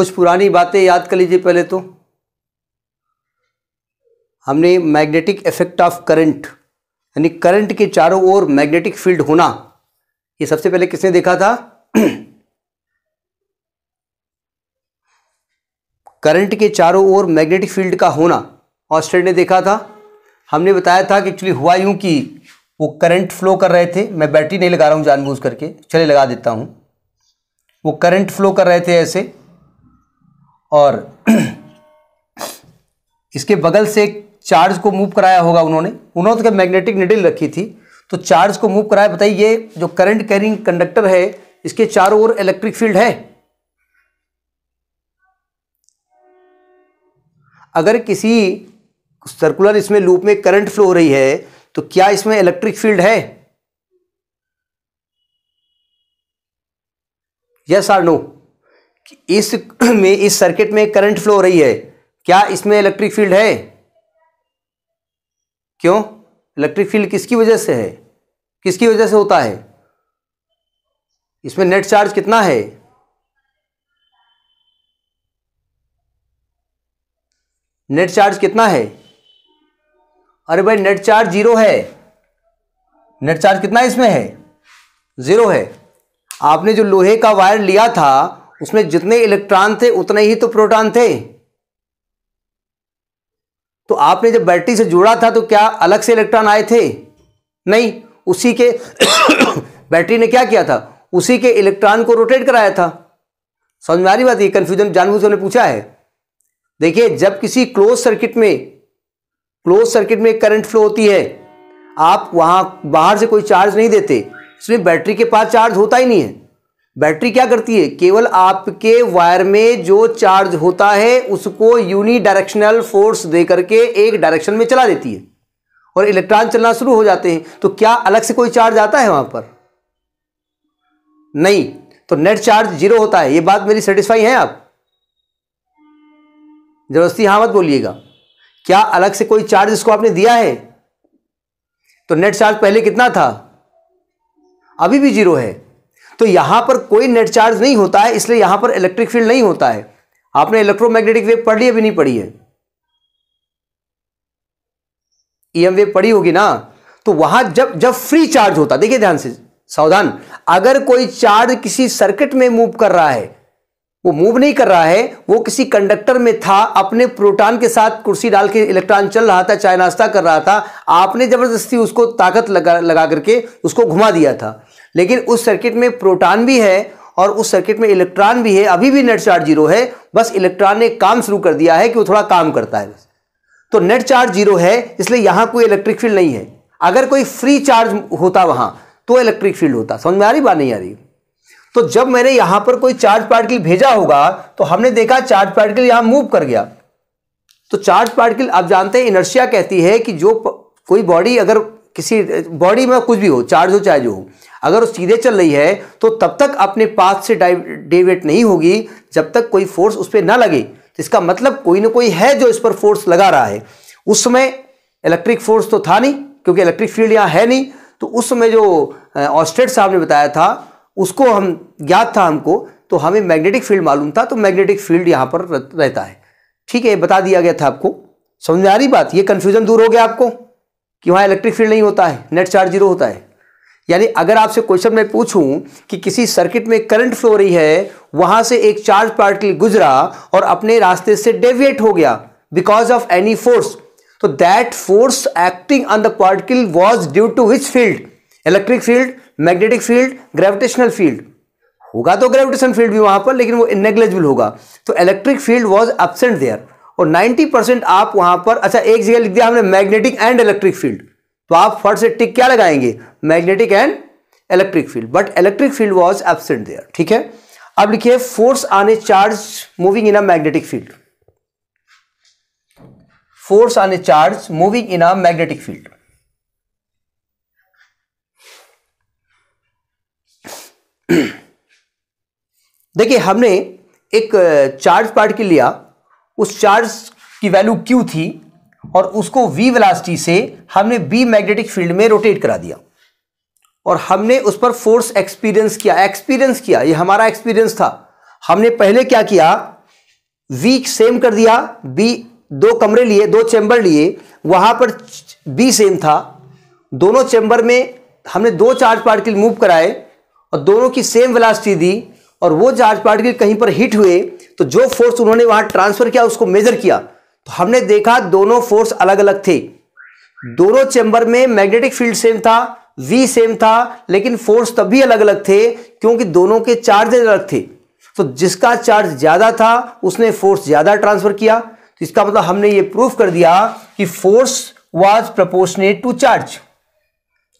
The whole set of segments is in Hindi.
कुछ पुरानी बातें याद कर लीजिए पहले तो हमने मैग्नेटिक इफेक्ट ऑफ करंट यानी करंट के चारों ओर मैग्नेटिक फील्ड होना ये सबसे पहले किसने देखा था करंट के चारों ओर मैग्नेटिक फील्ड का होना ऑस्ट्रेड ने देखा था हमने बताया था कि एक्चुअली हुआ यूं कि वो करंट फ्लो कर रहे थे मैं बैटरी नहीं लगा रहा हूं जानबूझ करके चले लगा देता हूं वो करंट फ्लो कर रहे थे ऐसे और इसके बगल से चार्ज को मूव कराया होगा उन्होंने उन्होंने तो मैग्नेटिक निडिल रखी थी तो चार्ज को मूव कराया बताइए ये जो करंट कैरिंग कंडक्टर है इसके चारों ओर इलेक्ट्रिक फील्ड है अगर किसी सर्कुलर इसमें लूप में करंट फ्लो हो रही है तो क्या इसमें इलेक्ट्रिक फील्ड है यस आर नो इस में इस सर्किट में करंट फ्लो हो रही है क्या इसमें इलेक्ट्रिक फील्ड है क्यों इलेक्ट्रिक फील्ड किसकी वजह से है किसकी वजह से होता है इसमें नेट चार्ज कितना है नेट चार्ज कितना है अरे भाई नेट चार्ज जीरो है नेट चार्ज कितना इसमें है ज़ीरो है आपने जो लोहे का वायर लिया था उसमें जितने इलेक्ट्रॉन थे उतने ही तो प्रोटॉन थे तो आपने जब बैटरी से जोड़ा था तो क्या अलग से इलेक्ट्रॉन आए थे नहीं उसी के बैटरी ने क्या किया था उसी के इलेक्ट्रॉन को रोटेट कराया था समझ में आ रही बात ये कन्फ्यूजन जानबूझ ने पूछा है देखिए जब किसी क्लोज सर्किट में क्लोज सर्किट में करंट फ्लो होती है आप वहाँ बाहर से कोई चार्ज नहीं देते इसलिए बैटरी के पास चार्ज होता ही नहीं है बैटरी क्या करती है केवल आपके वायर में जो चार्ज होता है उसको यूनि डायरेक्शनल फोर्स दे करके एक डायरेक्शन में चला देती है और इलेक्ट्रॉन चलना शुरू हो जाते हैं तो क्या अलग से कोई चार्ज आता है वहां पर नहीं तो नेट चार्ज जीरो होता है ये बात मेरी सेटिस्फाई है आप जबरदस्ती हाँ मत बोलिएगा क्या अलग से कोई चार्ज इसको आपने दिया है तो नेट चार्ज पहले कितना था अभी भी जीरो है तो यहाँ पर कोई नेट चार्ज नहीं होता है इसलिए यहाँ पर इलेक्ट्रिक फील्ड नहीं होता है आपने इलेक्ट्रोमैग्नेटिक वेव पढ़ ली अभी नहीं पढ़ी है ईएम e वेव पढ़ी होगी ना तो वहां जब जब फ्री चार्ज होता देखिए ध्यान से सावधान अगर कोई चार्ज किसी सर्किट में मूव कर रहा है वो मूव नहीं कर रहा है वो किसी कंडक्टर में था अपने प्रोटॉन के साथ कुर्सी डाल के इलेक्ट्रॉन चल रहा था चाय नाश्ता कर रहा था आपने जबरदस्ती उसको ताकत लगा लगा करके उसको घुमा दिया था लेकिन उस सर्किट में प्रोटॉन भी है और उस सर्किट में इलेक्ट्रॉन भी है अभी भी नेट चार्ज जीरो है बस इलेक्ट्रॉन ने काम शुरू कर दिया है कि वो थोड़ा काम करता है तो नेट चार्ज जीरो है इसलिए यहां कोई इलेक्ट्रिक फील्ड नहीं है अगर कोई फ्री चार्ज होता वहां तो इलेक्ट्रिक फील्ड होता समझ में आ रही बात नहीं आ रही तो जब मैंने यहां पर कोई चार्ज पार्टिकल भेजा होगा तो हमने देखा चार्ज पार्टिकल यहां मूव कर गया तो चार्ज पार्टिकल आप जानते हैं इनर्शिया कहती है कि जो कोई बॉडी अगर किसी बॉडी में कुछ भी हो चार्ज हो चाहे जो हो अगर वो सीधे चल रही है तो तब तक अपने पाथ से डेविएट नहीं होगी जब तक कोई फोर्स उस पर ना लगे तो इसका मतलब कोई ना कोई है जो इस पर फोर्स लगा रहा है उस समय इलेक्ट्रिक फोर्स तो था नहीं क्योंकि इलेक्ट्रिक फील्ड यहाँ है नहीं तो उस समय जो ऑस्ट्रेट साहब ने बताया था उसको हम ज्ञात था हमको तो हमें मैग्नेटिक फील्ड मालूम था तो मैग्नेटिक फील्ड यहाँ पर रहता है ठीक है बता दिया गया था आपको समझ में आ रही बात ये कन्फ्यूजन दूर हो गया आपको कि वहाँ इलेक्ट्रिक फील्ड नहीं होता है नेट चार्ज जीरो होता है यानी अगर आपसे क्वेश्चन मैं पूछूं कि किसी सर्किट में करंट फ्लो रही है वहां से एक चार्ज पार्टिकल गुजरा और अपने रास्ते से डेविएट हो गया बिकॉज ऑफ एनी फोर्स तो that force acting on the particle was due to which field electric field magnetic field gravitational field होगा तो ग्रेविटेशन फील्ड भी वहां पर लेकिन वो नेग्लेजिबल होगा तो electric field was absent there और 90 परसेंट आप वहां पर अच्छा एक जगह लिख दिया हमने मैग्नेटिक एंड इलेक्ट्रिक फील्ड तो आप फट से टिक क्या लगाएंगे magnetic and electric field but electric field was absent there ठीक है अब लिखिए force on a charge moving in a magnetic field force on a charge moving in a magnetic field देखिए हमने एक चार्ज uh, पार्टिकल लिया उस चार्ज की वैल्यू क्यू थी और उसको वी वेलासिटी से हमने बी मैग्नेटिक फील्ड में रोटेट करा दिया और हमने उस पर फोर्स एक्सपीरियंस किया एक्सपीरियंस किया ये हमारा एक्सपीरियंस था हमने पहले क्या किया वी सेम कर दिया बी दो कमरे लिए दो चैम्बर लिए वहाँ पर बी सेम था दोनों चैम्बर में हमने दो चार्ज पार्टिकल मूव कराए और दोनों की सेम वेलासिटी दी और वो चार्ज पार्टिकल कहीं पर हिट हुए तो जो फोर्स उन्होंने वहां ट्रांसफर किया उसको मेजर किया तो हमने देखा दोनों फोर्स अलग अलग थे दोनों चैंबर में मैग्नेटिक फील्ड सेम था वी सेम था लेकिन फोर्स तभी अलग अलग थे क्योंकि दोनों के चार्ज अलग थे तो जिसका चार्ज ज़्यादा था उसने फोर्स ज़्यादा ट्रांसफर किया तो इसका मतलब हमने ये प्रूफ कर दिया कि force was proportionate to charge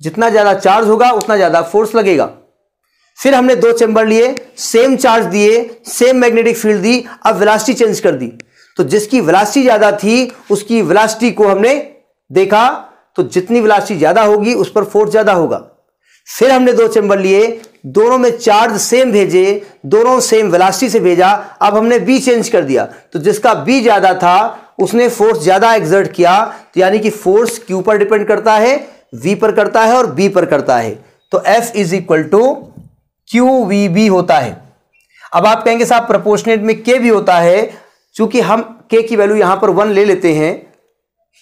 जितना ज़्यादा चार्ज होगा उतना ज़्यादा फोर्स लगेगा फिर हमने दो चेंबर लिए सेम चार्ज दिए सेम मैग्नेटिक फील्ड दी अब वेलासिटी चेंज कर दी तो जिसकी वेलासिटी ज्यादा थी उसकी वेलासिटी को हमने देखा तो जितनी वेलासिटी ज्यादा होगी उस पर फोर्स ज्यादा होगा फिर हमने दो चेंबर लिए दोनों में चार्ज सेम भेजे दोनों सेम वेलासिटी से भेजा अब हमने बी चेंज कर दिया तो जिसका बी ज्यादा था उसने फोर्स ज्यादा एग्जर्ट किया तो यानी कि फोर्स क्यू पर डिपेंड करता है वी पर करता है और बी पर करता है तो F is equal to Q V भी होता है अब आप कहेंगे साहब प्रपोर्शनेट में के भी होता है चूंकि हम के की वैल्यू यहां पर वन ले लेते हैं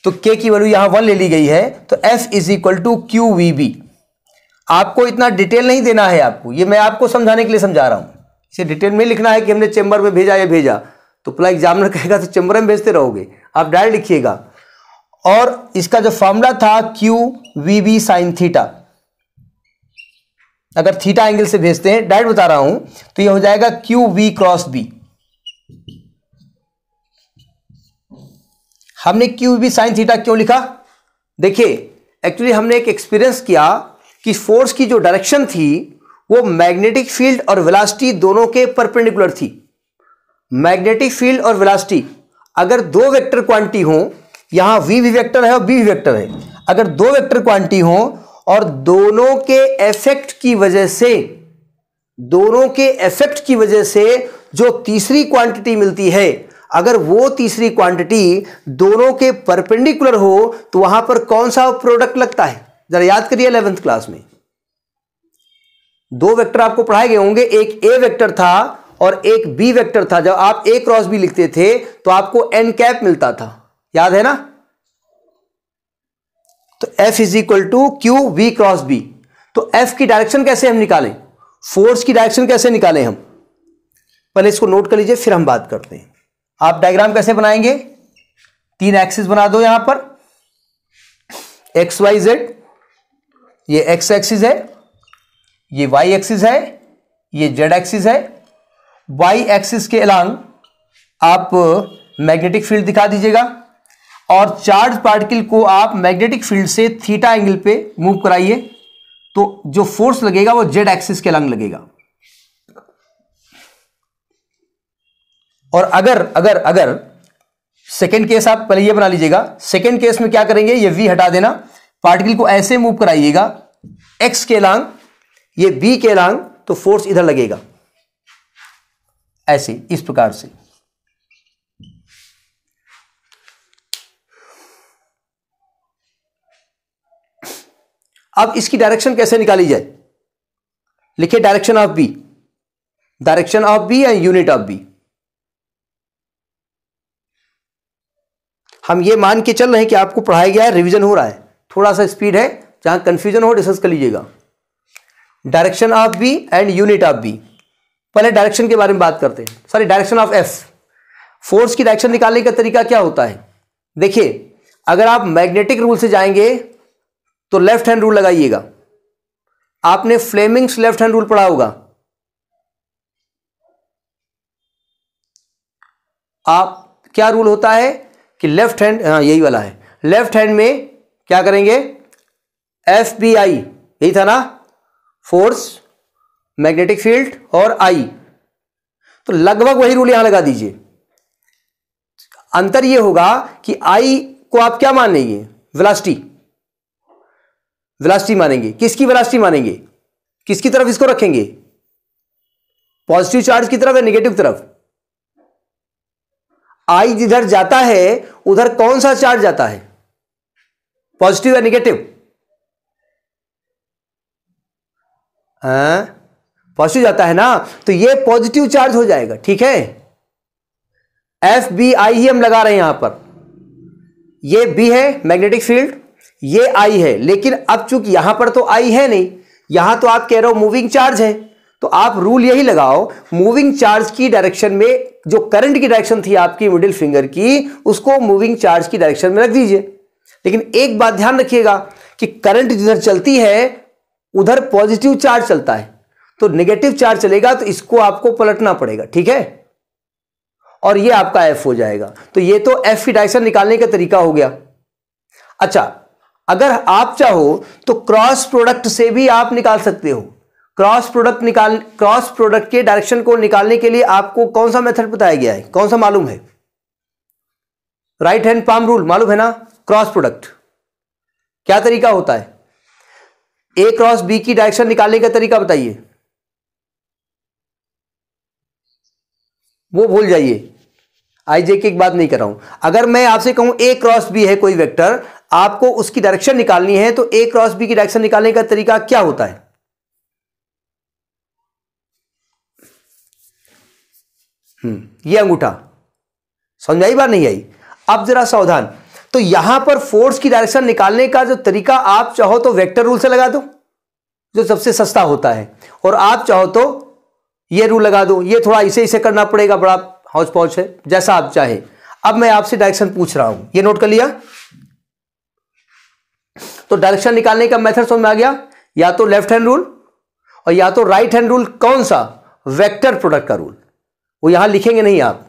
तो के की वैल्यू यहां वन ले ली गई है तो F is equal to Q V B आपको इतना डिटेल नहीं देना है आपको ये मैं आपको समझाने के लिए समझा रहा हूं इसे डिटेल में लिखना है कि हमने चेंबर में भेजा या भेजा तो प्ला एग्जामिनर कहेगा तो चैम्बर में भेजते रहोगे आप डायरेक्ट लिखिएगा और इसका जो फॉर्मूला था Q V B sine theta अगर थीटा एंगल से भेजते हैं डायरेक्ट बता रहा हूं तो यह हो जाएगा क्यू वी क्रॉस बी हमने क्यू वी साइन थीटा क्यों लिखा देखिए एक्चुअली हमने एक एक्सपीरियंस किया कि फोर्स की जो डायरेक्शन थी वो मैग्नेटिक फील्ड और वेलासिटी दोनों के परपेंडिकुलर थी मैग्नेटिक फील्ड और वेलासिटी अगर दो वेक्टर क्वांटिटी हो यहां वी वी वेक्टर है और बी भी वेक्टर है अगर दो वेक्टर क्वांटिटी हो और दोनों के इफेक्ट की वजह से दोनों के इफेक्ट की वजह से जो तीसरी क्वांटिटी मिलती है अगर वो तीसरी क्वांटिटी दोनों के परपेंडिकुलर हो तो वहां पर कौन सा प्रोडक्ट लगता है जरा याद करिए इलेवेंथ क्लास में दो वेक्टर आपको पढ़ाए गए होंगे एक ए वेक्टर था और एक बी वेक्टर था जब आप ए क्रॉस बी लिखते थे तो आपको एन कैप मिलता था याद है ना तो F is equal to Q V cross B तो F की डायरेक्शन कैसे हम निकालें फोर्स की डायरेक्शन कैसे निकालें हम पहले इसको नोट कर लीजिए फिर हम बात करते हैं आप डायग्राम कैसे बनाएंगे तीन एक्सिस बना दो यहां पर एक्स वाई जेड ये एक्स एक्सिस है ये वाई एक्सिस है ये जेड एक्सिस है वाई एक्सिस के अलांग आप मैग्नेटिक फील्ड दिखा दीजिएगा और चार्ज पार्टिकल को आप मैग्नेटिक फील्ड से थीटा एंगल पे मूव कराइए तो जो फोर्स लगेगा वो जेड एक्सिस के लंग लगेगा और अगर अगर अगर सेकेंड केस आप पहले ये बना लीजिएगा सेकेंड केस में क्या करेंगे ये वी हटा देना पार्टिकल को ऐसे मूव कराइएगा एक्स के लांग ये बी के लांग तो फोर्स इधर लगेगा ऐसे इस प्रकार से अब इसकी डायरेक्शन कैसे निकाली जाए लिखिए direction of B direction of B and unit of B हम ये मान के चल रहे हैं कि आपको पढ़ाया गया है रिवीजन हो रहा है थोड़ा सा स्पीड है जहां कंफ्यूजन हो डिस्कस कर लीजिएगा direction of B and unit of B पहले डायरेक्शन के बारे में बात करते हैं sorry direction of F force की डायरेक्शन निकालने का तरीका क्या होता है देखिए अगर आप मैग्नेटिक रूल से जाएंगे तो लेफ्ट हैंड रूल लगाइएगा आपने फ्लेमिंग्स लेफ्ट हैंड रूल पढ़ा होगा आप क्या रूल होता है कि लेफ्ट हैंड हाँ यही वाला है लेफ्ट हैंड में क्या करेंगे एफ बी आई यही था ना फोर्स मैग्नेटिक फील्ड और आई तो लगभग वही रूल यहां लगा दीजिए अंतर यह होगा कि आई को आप क्या मानेंगे वेलोसिटी वेलासिटी मानेंगे किसकी वेलासिटी मानेंगे किसकी तरफ इसको रखेंगे पॉजिटिव चार्ज की तरफ या नेगेटिव तरफ आई जिधर जाता है उधर कौन सा चार्ज जाता है पॉजिटिव या नेगेटिव हाँ? पॉजिटिव जाता है ना तो ये पॉजिटिव चार्ज हो जाएगा ठीक है एफ बी आई ही हम लगा रहे हैं यहां पर ये बी है मैग्नेटिक फील्ड ये आई है लेकिन अब चूंकि यहां पर तो आई है नहीं यहां तो आप कह रहे हो मूविंग चार्ज है तो आप रूल यही लगाओ मूविंग चार्ज की डायरेक्शन में जो करंट की डायरेक्शन थी आपकी मिडिल फिंगर की उसको मूविंग चार्ज की डायरेक्शन में रख दीजिए लेकिन एक बात ध्यान रखिएगा कि करंट जिधर चलती है उधर पॉजिटिव चार्ज चलता है तो नेगेटिव चार्ज चलेगा तो इसको आपको पलटना पड़ेगा ठीक है और ये आपका एफ हो जाएगा तो ये तो एफ की डायरेक्शन निकालने का तरीका हो गया अच्छा अगर आप चाहो तो क्रॉस प्रोडक्ट से भी आप निकाल सकते हो क्रॉस प्रोडक्ट निकाल क्रॉस प्रोडक्ट के डायरेक्शन को निकालने के लिए आपको कौन सा मेथड बताया गया है कौन सा मालूम है राइट हैंड पाम रूल मालूम है ना क्रॉस प्रोडक्ट क्या तरीका होता है ए क्रॉस बी की डायरेक्शन निकालने का तरीका बताइए वो भूल जाइए आई जे की एक बात नहीं कर रहा हूं अगर मैं आपसे कहूं ए क्रॉस बी है कोई वेक्टर आपको उसकी डायरेक्शन निकालनी है तो ए क्रॉस बी की डायरेक्शन निकालने का तरीका क्या होता है हम्म ये अंगूठा समझ आई बार नहीं आई अब जरा सावधान तो यहां पर फोर्स की डायरेक्शन निकालने का जो तरीका आप चाहो तो वेक्टर रूल से लगा दो जो सबसे सस्ता होता है और आप चाहो तो ये रूल लगा दो ये थोड़ा इसे इसे करना पड़ेगा बड़ा हौच पहुंच है जैसा आप चाहे अब मैं आपसे डायरेक्शन पूछ रहा हूं ये नोट कर लिया तो डायरेक्शन निकालने का मेथड समझ में आ गया या तो लेफ्ट हैंड रूल और या तो राइट हैंड रूल कौन सा वेक्टर प्रोडक्ट का रूल वो यहां लिखेंगे नहीं आप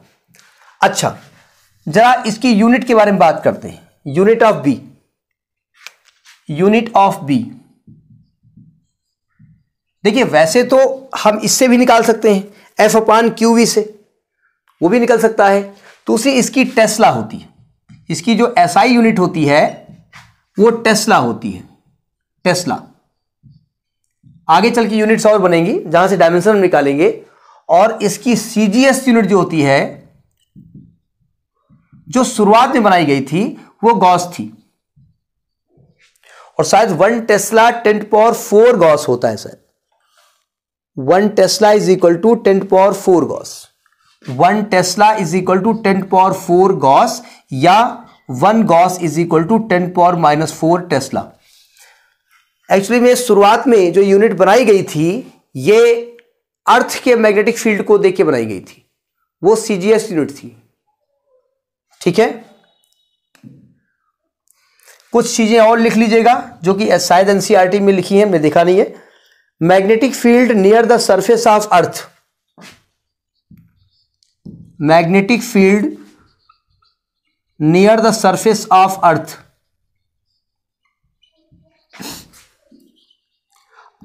अच्छा जरा इसकी यूनिट के बारे में बात करते हैं unit of B unit of B देखिए वैसे तो हम इससे भी निकाल सकते हैं एफ अपान क्यू वी से वो भी निकल सकता है दूसरी तो इसकी टेस्ला होती है इसकी जो एसआई यूनिट होती है वो टेस्ला होती है टेस्ला आगे चल के यूनिट्स और बनेंगी जहां से डायमेंशन निकालेंगे और इसकी सीजीएस यूनिट जो होती है जो शुरुआत में बनाई गई थी वो गॉस थी और शायद one tesla ten power four gauss होता है sir one tesla is equal to ten power four gauss one tesla is equal to ten power four gauss या one gauss is equal to ten power minus four tesla actually में शुरुआत में जो यूनिट बनाई गई थी ये अर्थ के मैग्नेटिक फील्ड को देख के बनाई गई थी वो सीजीएस यूनिट थी ठीक है कुछ चीज़ें और लिख लीजिएगा जो कि शायद एनसीईआरटी e में लिखी है मैंने देखा नहीं है magnetic field near the surface of earth magnetic field near the surface of earth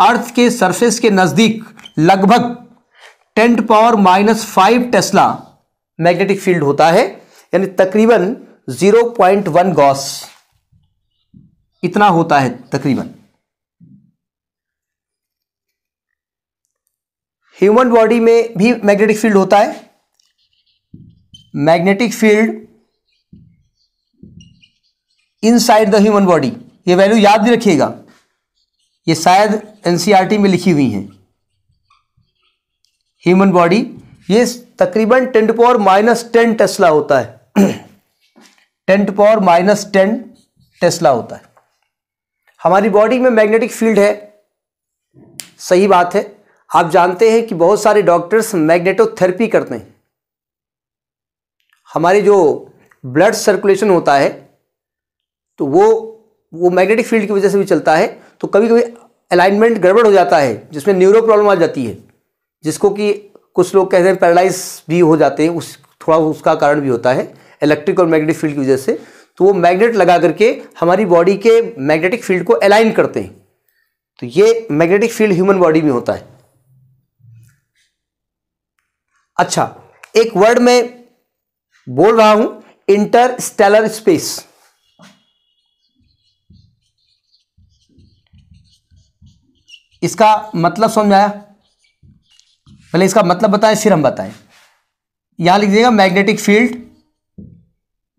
earth के सरफेस के नज़दीक लगभग ten power minus five tesla magnetic field होता है यानी तकरीबन जीरो पॉइंट वन गॉस इतना होता है तकरीबन ह्यूमन बॉडी में भी मैग्नेटिक फील्ड होता है magnetic field inside the human body ये वैल्यू याद भी रखिएगा ये शायद एनसीईआरटी e में लिखी हुई है ह्यूमन बॉडी ये तकरीबन ten to power minus ten tesla होता है ten to power minus ten tesla होता है हमारी बॉडी में मैग्नेटिक फील्ड है सही बात है आप जानते हैं कि बहुत सारे डॉक्टर्स मैग्नेटोथेरेपी करते हैं हमारे जो ब्लड सर्कुलेशन होता है तो वो वो मैग्नेटिक फील्ड की वजह से भी चलता है तो कभी कभी अलाइनमेंट गड़बड़ हो जाता है जिसमें न्यूरो प्रॉब्लम आ जाती है जिसको कि कुछ लोग कहते हैं पैरालाइज भी हो जाते हैं उस थोड़ा उसका कारण भी होता है इलेक्ट्रिक और मैग्नेटिक फील्ड की वजह से तो वो मैग्नेट लगा करके हमारी बॉडी के मैग्नेटिक फील्ड को अलाइन करते हैं तो ये मैग्नेटिक फील्ड ह्यूमन बॉडी में होता है अच्छा एक वर्ड में बोल रहा हूं इंटर स्टेलर स्पेस इसका मतलब समझ आया पहले इसका मतलब बताएं फिर हम बताएं यहां लिख दीजिएगा magnetic field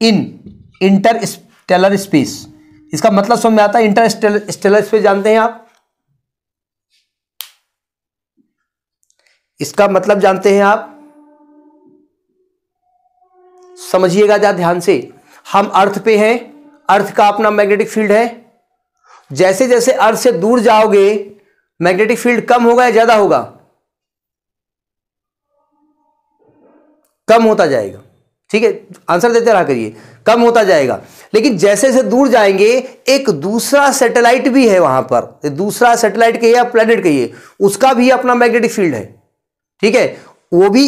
in interstellar space इसका मतलब समझ में आता है इंटर स्टेलर स्पेस जानते हैं आप इसका मतलब जानते हैं आप समझिएगा जा ध्यान से हम अर्थ पे हैं अर्थ का अपना मैग्नेटिक फील्ड है जैसे जैसे अर्थ से दूर जाओगे मैग्नेटिक फील्ड कम होगा या ज्यादा होगा कम होता जाएगा ठीक है आंसर देते रहा करिए कम होता जाएगा लेकिन जैसे जैसे दूर जाएंगे एक दूसरा सैटेलाइट भी है वहां पर दूसरा सैटेलाइट कहिए या प्लेनेट कहिए उसका भी अपना मैग्नेटिक फील्ड है ठीक है वो भी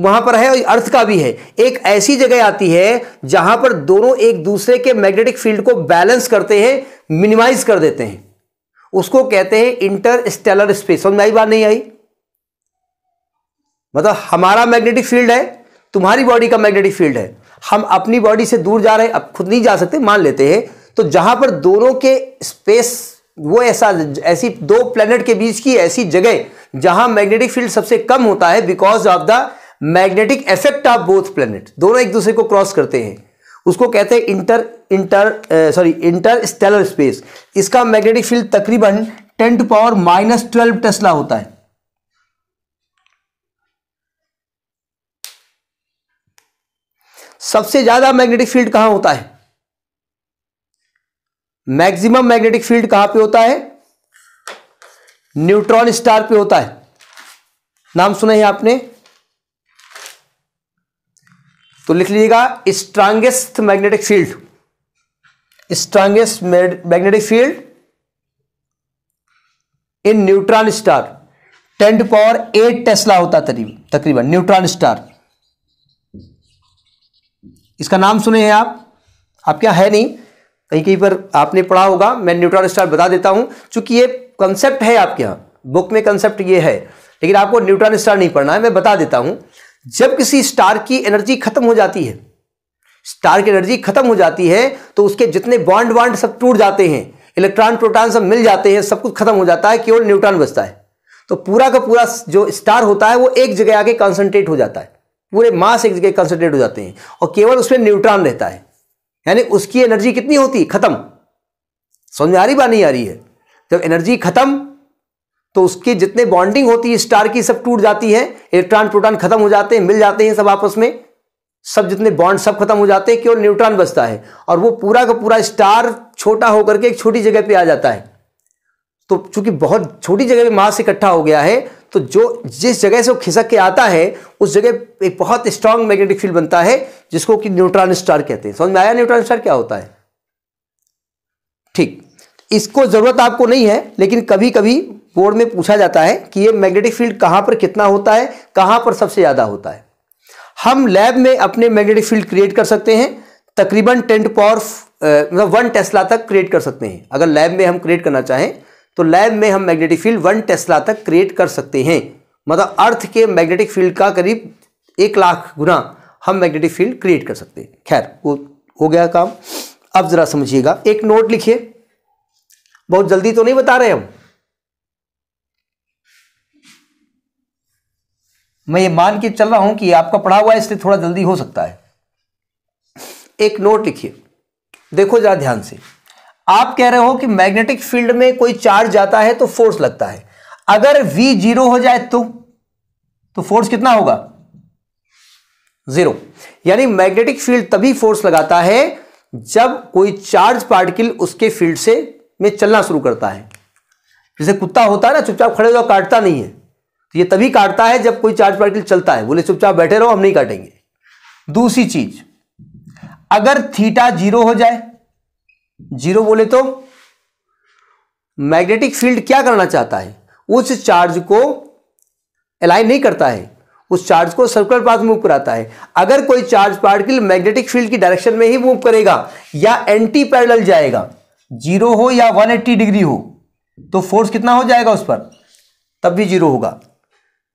वहां पर है और अर्थ का भी है एक ऐसी जगह आती है जहां पर दोनों एक दूसरे के मैग्नेटिक फील्ड को बैलेंस करते हैं मिनिमाइज कर देते हैं उसको कहते हैं इंटर स्टेलर स्पेस समझ आई बात नहीं आई मतलब हमारा मैग्नेटिक फील्ड है तुम्हारी बॉडी का मैग्नेटिक फील्ड है हम अपनी बॉडी से दूर जा रहे हैं अब खुद नहीं जा सकते मान लेते हैं तो जहां पर दोनों के स्पेस वो ऐसा ऐसी दो प्लेनेट के बीच की ऐसी जगह जहां मैग्नेटिक फील्ड सबसे कम होता है because of the magnetic effect of both planet दोनों एक दूसरे को क्रॉस करते हैं उसको कहते हैं inter inter sorry interstellar space इसका मैग्नेटिक फील्ड तकरीबन ten to power minus twelve tesla होता है सबसे ज्यादा मैग्नेटिक फील्ड कहां होता है मैक्सिमम मैग्नेटिक फील्ड कहां पे होता है न्यूट्रॉन स्टार पे होता है नाम सुने हैं आपने तो लिख लीजिएगा strongest magnetic field strongest magnetic field in neutron star ten to power eight tesla होता तकरीबन न्यूट्रॉन स्टार इसका नाम सुने हैं आप आप क्या है नहीं कहीं कहीं पर आपने पढ़ा होगा मैं न्यूट्रॉन स्टार बता देता हूं चूंकि ये कंसेप्ट है आपके यहां बुक में कंसेप्ट ये है लेकिन आपको न्यूट्रॉन स्टार नहीं पढ़ना है मैं बता देता हूं जब किसी स्टार की एनर्जी खत्म हो जाती है स्टार की एनर्जी खत्म हो जाती है तो उसके जितने बॉन्ड वॉन्ड सब टूट जाते हैं इलेक्ट्रॉन प्रोटॉन सब मिल जाते हैं सब कुछ खत्म हो जाता है केवल न्यूट्रॉन बचता है तो पूरा का पूरा जो स्टार होता है वो एक जगह आके कंसंट्रेट हो जाता है पूरे मास एक जगह कंसंट्रेट हो जाते हैं और केवल उसमें न्यूट्रॉन रहता है यानी उसकी एनर्जी कितनी होती खत्म समझ आ रही बात नहीं आ रही है जब एनर्जी खत्म तो उसकी जितने बॉन्डिंग होती है स्टार की सब टूट जाती है इलेक्ट्रॉन प्रोटॉन खत्म हो जाते हैं मिल जाते हैं सब आपस में सब जितने बॉन्ड सब खत्म हो जाते हैं केवल न्यूट्रॉन बचता है और वो पूरा का पूरा स्टार छोटा होकर के एक छोटी जगह पे आ जाता है तो चूंकि बहुत छोटी जगह पे मास इकट्ठा हो गया है तो जो जिस जगह से वो खिसक के आता है उस जगह एक बहुत स्ट्रांग मैग्नेटिक फील्ड बनता है जिसको कि न्यूट्रॉन स्टार कहते हैं समझ में आया न्यूट्रॉन स्टार क्या होता है ठीक इसको जरूरत आपको नहीं है लेकिन कभी कभी बोर्ड में पूछा जाता है कि ये मैग्नेटिक फील्ड कहाँ पर कितना होता है कहाँ पर सबसे ज़्यादा होता है हम लैब में अपने मैग्नेटिक फील्ड क्रिएट कर सकते हैं तकरीबन टेंट पावर मतलब वन टेस्ला तक क्रिएट कर सकते हैं अगर लैब में हम क्रिएट करना चाहें तो लैब में हम मैग्नेटिक फील्ड वन टेस्ला तक क्रिएट कर सकते हैं मतलब अर्थ के मैग्नेटिक फील्ड का करीब एक लाख गुना हम मैग्नेटिक फील्ड क्रिएट कर सकते हैं खैर वो हो गया काम अब ज़रा समझिएगा एक नोट लिखिए बहुत जल्दी तो नहीं बता रहे हम मैं ये मान के चल रहा हूं कि आपका पढ़ा हुआ है इसलिए थोड़ा जल्दी हो सकता है एक नोट लिखिए देखो जरा ध्यान से आप कह रहे हो कि मैग्नेटिक फील्ड में कोई चार्ज जाता है तो फोर्स लगता है अगर v जीरो हो जाए तो तो फोर्स कितना होगा जीरो यानी मैग्नेटिक फील्ड तभी फोर्स लगाता है जब कोई चार्ज पार्टिकल उसके फील्ड से में चलना शुरू करता है जैसे कुत्ता होता है ना चुपचाप खड़े हो काटता नहीं है तो ये तभी काटता है जब कोई चार्ज पार्टिकल चलता है बोले चुपचाप बैठे रहो हम नहीं काटेंगे दूसरी चीज अगर थीटा जीरो हो जाए जीरो बोले तो मैग्नेटिक फील्ड क्या करना चाहता है उस चार्ज को अलाइन नहीं करता है उस चार्ज को सर्कुलर पाथ मूव कराता है अगर कोई चार्ज पार्टिकल मैग्नेटिक फील्ड की डायरेक्शन में ही मूव करेगा या एंटी पैरेलल जाएगा जीरो हो या 180 डिग्री हो तो फोर्स कितना हो जाएगा उस पर तब भी जीरो होगा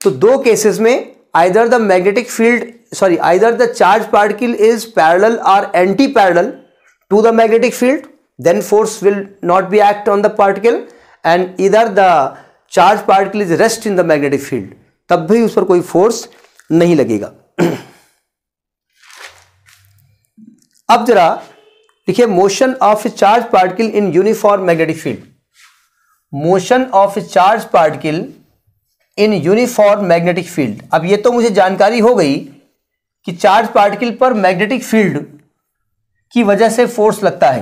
तो दो केसेस में either the magnetic field sorry either the charge particle is parallel और anti parallel to the magnetic field then force will not be act on the particle and इधर the charge particle is rest in the magnetic field तब भी उस पर कोई फोर्स नहीं लगेगा अब जरा देखिए motion of a charge particle in uniform magnetic field motion of a charge particle in uniform magnetic field अब ये तो मुझे जानकारी हो गई कि चार्ज पार्टिकल पर मैग्नेटिक फील्ड की वजह से फोर्स लगता है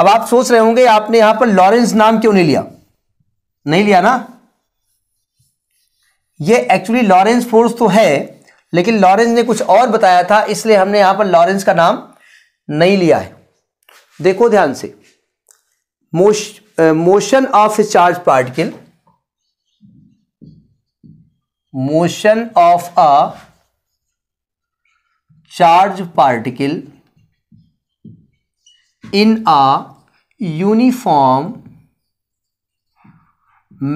अब आप सोच रहे होंगे आपने यहां पर लॉरेंस नाम क्यों नहीं लिया नहीं लिया ना ये एक्चुअली लॉरेंस फोर्स तो है लेकिन लॉरेंस ने कुछ और बताया था इसलिए हमने यहां पर लॉरेंस का नाम नहीं लिया है देखो ध्यान से मोश motion of a charge particle motion of a charge particle in a uniform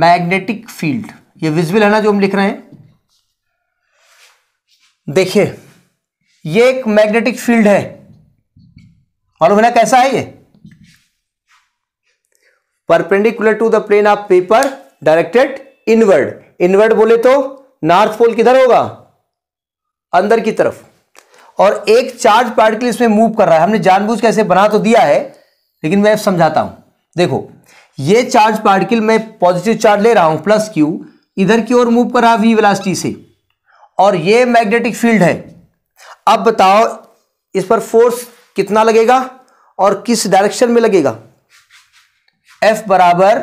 magnetic field ये विजिबल है ना जो हम लिख रहे हैं देखिए ये एक मैग्नेटिक फील्ड है और है ना कैसा है ये perpendicular to the plane of paper directed inward inward बोले तो नॉर्थ पोल किधर होगा अंदर की तरफ और एक चार्ज पार्टिकल इसमें मूव कर रहा है हमने जानबूझ कैसे बना तो दिया है लेकिन मैं समझाता हूं देखो ये चार्ज पार्टिकल मैं पॉजिटिव चार्ज ले रहा हूं प्लस क्यू इधर की ओर मूव कर रहा वी वेलासिटी से और ये मैग्नेटिक फील्ड है अब बताओ इस पर फोर्स कितना लगेगा और किस डायरेक्शन में लगेगा एफ बराबर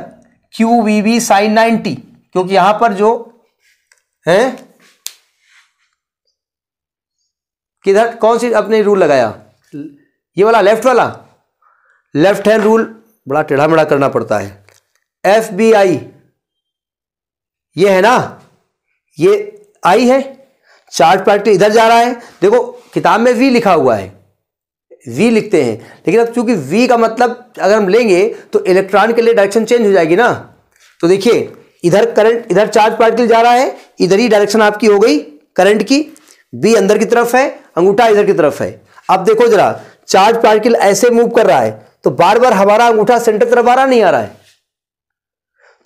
Q V V sine ninety क्योंकि यहां पर जो हैं किधर कौन सी अपने रूल लगाया ये वाला लेफ्ट वाला लेफ्ट हैंड रूल बड़ा टेढ़ा मेढ़ा करना पड़ता है एफ बी आई ये है ना ये आई है चार्ट प्रैक्टिस इधर जा रहा है देखो किताब में वी लिखा हुआ है वी लिखते हैं लेकिन अब चूंकि वी का मतलब अगर हम लेंगे तो इलेक्ट्रॉन के लिए डायरेक्शन चेंज हो जाएगी ना तो देखिए इधर करंट इधर चार्ज पार्टिकल जा रहा है इधर ही डायरेक्शन आपकी हो गई करंट की बी अंदर की तरफ है अंगूठा इधर की तरफ है अब देखो जरा चार्ज पार्टिकल ऐसे मूव कर रहा है तो बार बार हमारा अंगूठा सेंटर तरफ आ रहा नहीं आ रहा है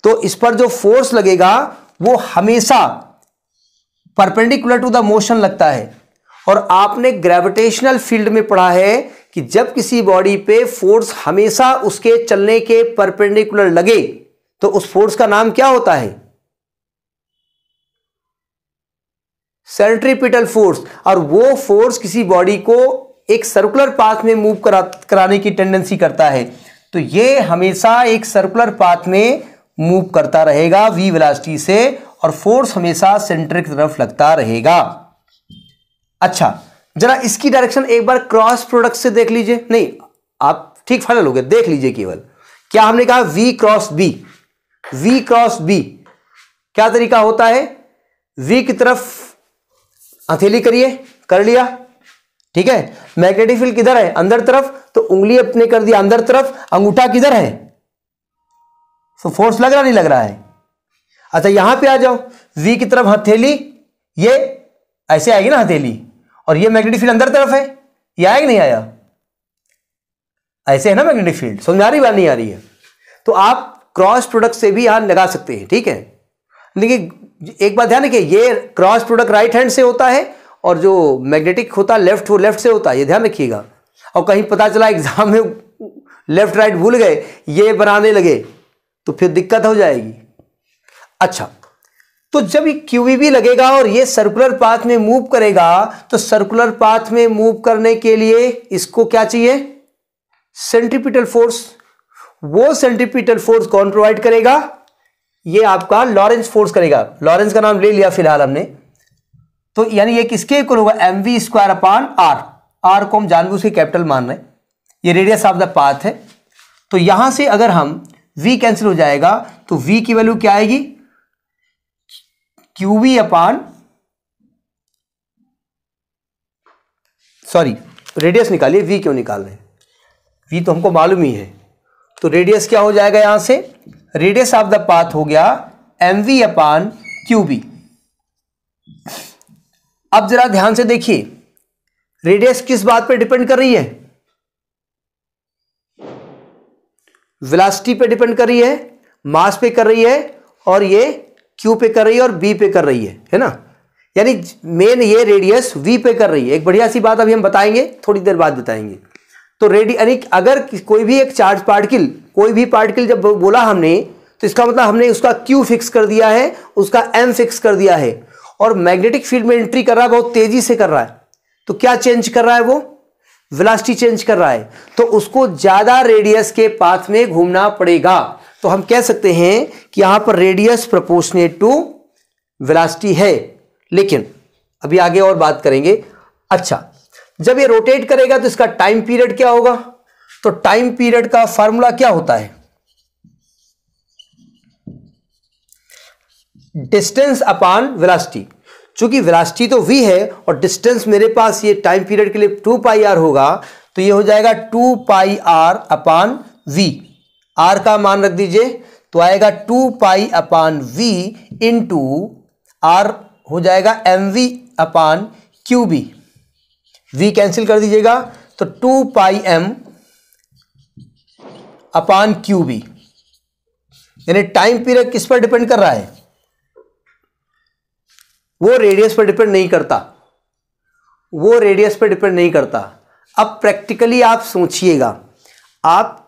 तो इस पर जो फोर्स लगेगा वो हमेशा परपेंडिकुलर टू द मोशन लगता है और आपने ग्रेविटेशनल फील्ड में पढ़ा है कि जब किसी बॉडी पे फोर्स हमेशा उसके चलने के परपेंडिकुलर लगे तो उस फोर्स का नाम क्या होता है सेंट्रीपिटल फोर्स और वो फोर्स किसी बॉडी को एक सर्कुलर पाथ में मूव करा कराने की टेंडेंसी करता है तो ये हमेशा एक सर्कुलर पाथ में मूव करता रहेगा वी वेलोसिटी से और फोर्स हमेशा सेंटर की तरफ लगता रहेगा अच्छा जरा इसकी डायरेक्शन एक बार क्रॉस प्रोडक्ट से देख लीजिए नहीं आप ठीक फाइनल हो गए देख लीजिए केवल क्या हमने कहा V cross B v cross b क्या तरीका होता है v की तरफ हथेली करिए कर लिया ठीक है मैग्नेटिक फील्ड किधर है अंदर तरफ तो उंगली अपने कर दिया अंदर तरफ अंगूठा किधर है सो फोर्स लग रहा नहीं लग रहा है अच्छा यहां पे आ जाओ v की तरफ हथेली ये ऐसे आएगी ना हथेली और ये मैग्नेटिक फील्ड अंदर तरफ है ये आया कि नहीं आया ऐसे है ना मैग्नेटिक फील्ड समझ आ रही बात नहीं आ रही है तो आप क्रॉस प्रोडक्ट से भी यहां लगा सकते हैं ठीक है लेकिन एक बात ध्यान रखिए ये क्रॉस प्रोडक्ट राइट हैंड से होता है और जो मैग्नेटिक होता है लेफ्ट वो लेफ्ट से होता है ये ध्यान रखिएगा और कहीं पता चला एग्जाम में लेफ्ट राइट भूल गए ये बनाने लगे तो फिर दिक्कत हो जाएगी अच्छा तो जब क्यू भी लगेगा और ये सर्कुलर पाथ में मूव करेगा तो सर्कुलर पाथ में मूव करने के लिए इसको क्या चाहिए सेंट्रीपिटल फोर्स वो सेंट्रीपिटल फोर्स कौन प्रोवाइड करेगा ये आपका लॉरेंस फोर्स करेगा लॉरेंस का नाम ले लिया फिलहाल हमने तो यानी ये किसके इक्वल होगा M V square upon R R को हम जानबूझ के कैपिटल मान रहे हैं ये रेडियस ऑफ द पाथ है तो यहां से अगर हम v कैंसिल हो जाएगा तो v की वैल्यू क्या आएगी Q V upon sorry radius निकालिए v क्यों निकाल रहे हैं v तो हमको मालूम ही है तो रेडियस क्या हो जाएगा यहां से रेडियस ऑफ द पाथ हो गया M V upon Q B अब जरा ध्यान से देखिए रेडियस किस बात पर डिपेंड कर रही है वेलोसिटी पे डिपेंड कर रही है मास पे कर रही है और ये क्यू पे कर रही है और बी पे कर रही है है ना यानी मेन ये रेडियस वी पे कर रही है एक बढ़िया सी बात अभी हम बताएंगे थोड़ी देर बाद बताएंगे तो रेडी यानी अगर कोई भी एक चार्ज पार्टिकल कोई भी पार्टिकल जब बोला हमने तो इसका मतलब हमने उसका क्यू फिक्स कर दिया है उसका एम फिक्स कर दिया है और मैग्नेटिक फील्ड में एंट्री कर रहा है बहुत तेजी से कर रहा है तो क्या चेंज कर रहा है वो वेलोसिटी चेंज कर रहा है तो उसको ज्यादा रेडियस के पाथ में घूमना पड़ेगा तो हम कह सकते हैं कि यहां पर रेडियस प्रपोर्शनेट टू वेलोसिटी है लेकिन अभी आगे और बात करेंगे अच्छा जब ये रोटेट करेगा तो इसका टाइम पीरियड क्या होगा तो टाइम पीरियड का फॉर्मूला क्या होता है डिस्टेंस अपॉन वेलोसिटी चूंकि वेलोसिटी तो वी है और डिस्टेंस मेरे पास ये टाइम पीरियड के लिए टू पाई आर होगा तो ये हो जाएगा two pi R upon V R का मान रख दीजिए तो आएगा two pi upon V into two R हो जाएगा M V upon Q B V cancel कर दीजिएगा तो two pi M upon Q B यानी टाइम पीरियड किस पर डिपेंड कर रहा है वो रेडियस पर डिपेंड नहीं करता वो रेडियस पर डिपेंड नहीं करता अब प्रैक्टिकली आप सोचिएगा आप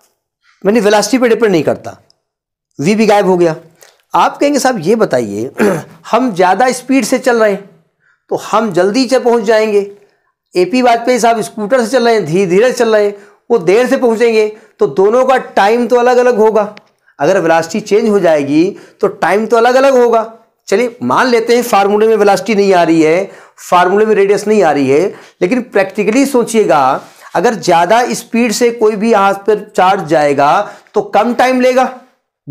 मैंने वेलासिटी पर डिपेंड नहीं करता वी भी गायब हो गया आप कहेंगे साहब ये बताइए हम ज़्यादा स्पीड से चल रहे हैं तो हम जल्दी से पहुंच जाएंगे ए पी वाजपेयी साहब स्कूटर से चल रहे हैं धीरे धीरे चल रहे हैं वो देर से पहुंचेंगे तो दोनों का टाइम तो अलग अलग होगा अगर वेलासिटी चेंज हो जाएगी तो टाइम तो अलग अलग होगा चलिए मान लेते हैं फार्मूले में वेलासिटी नहीं आ रही है फार्मूले में रेडियस नहीं आ रही है लेकिन प्रैक्टिकली सोचिएगा अगर ज़्यादा स्पीड से कोई भी यहाँ पर चार्ज जाएगा तो कम टाइम लेगा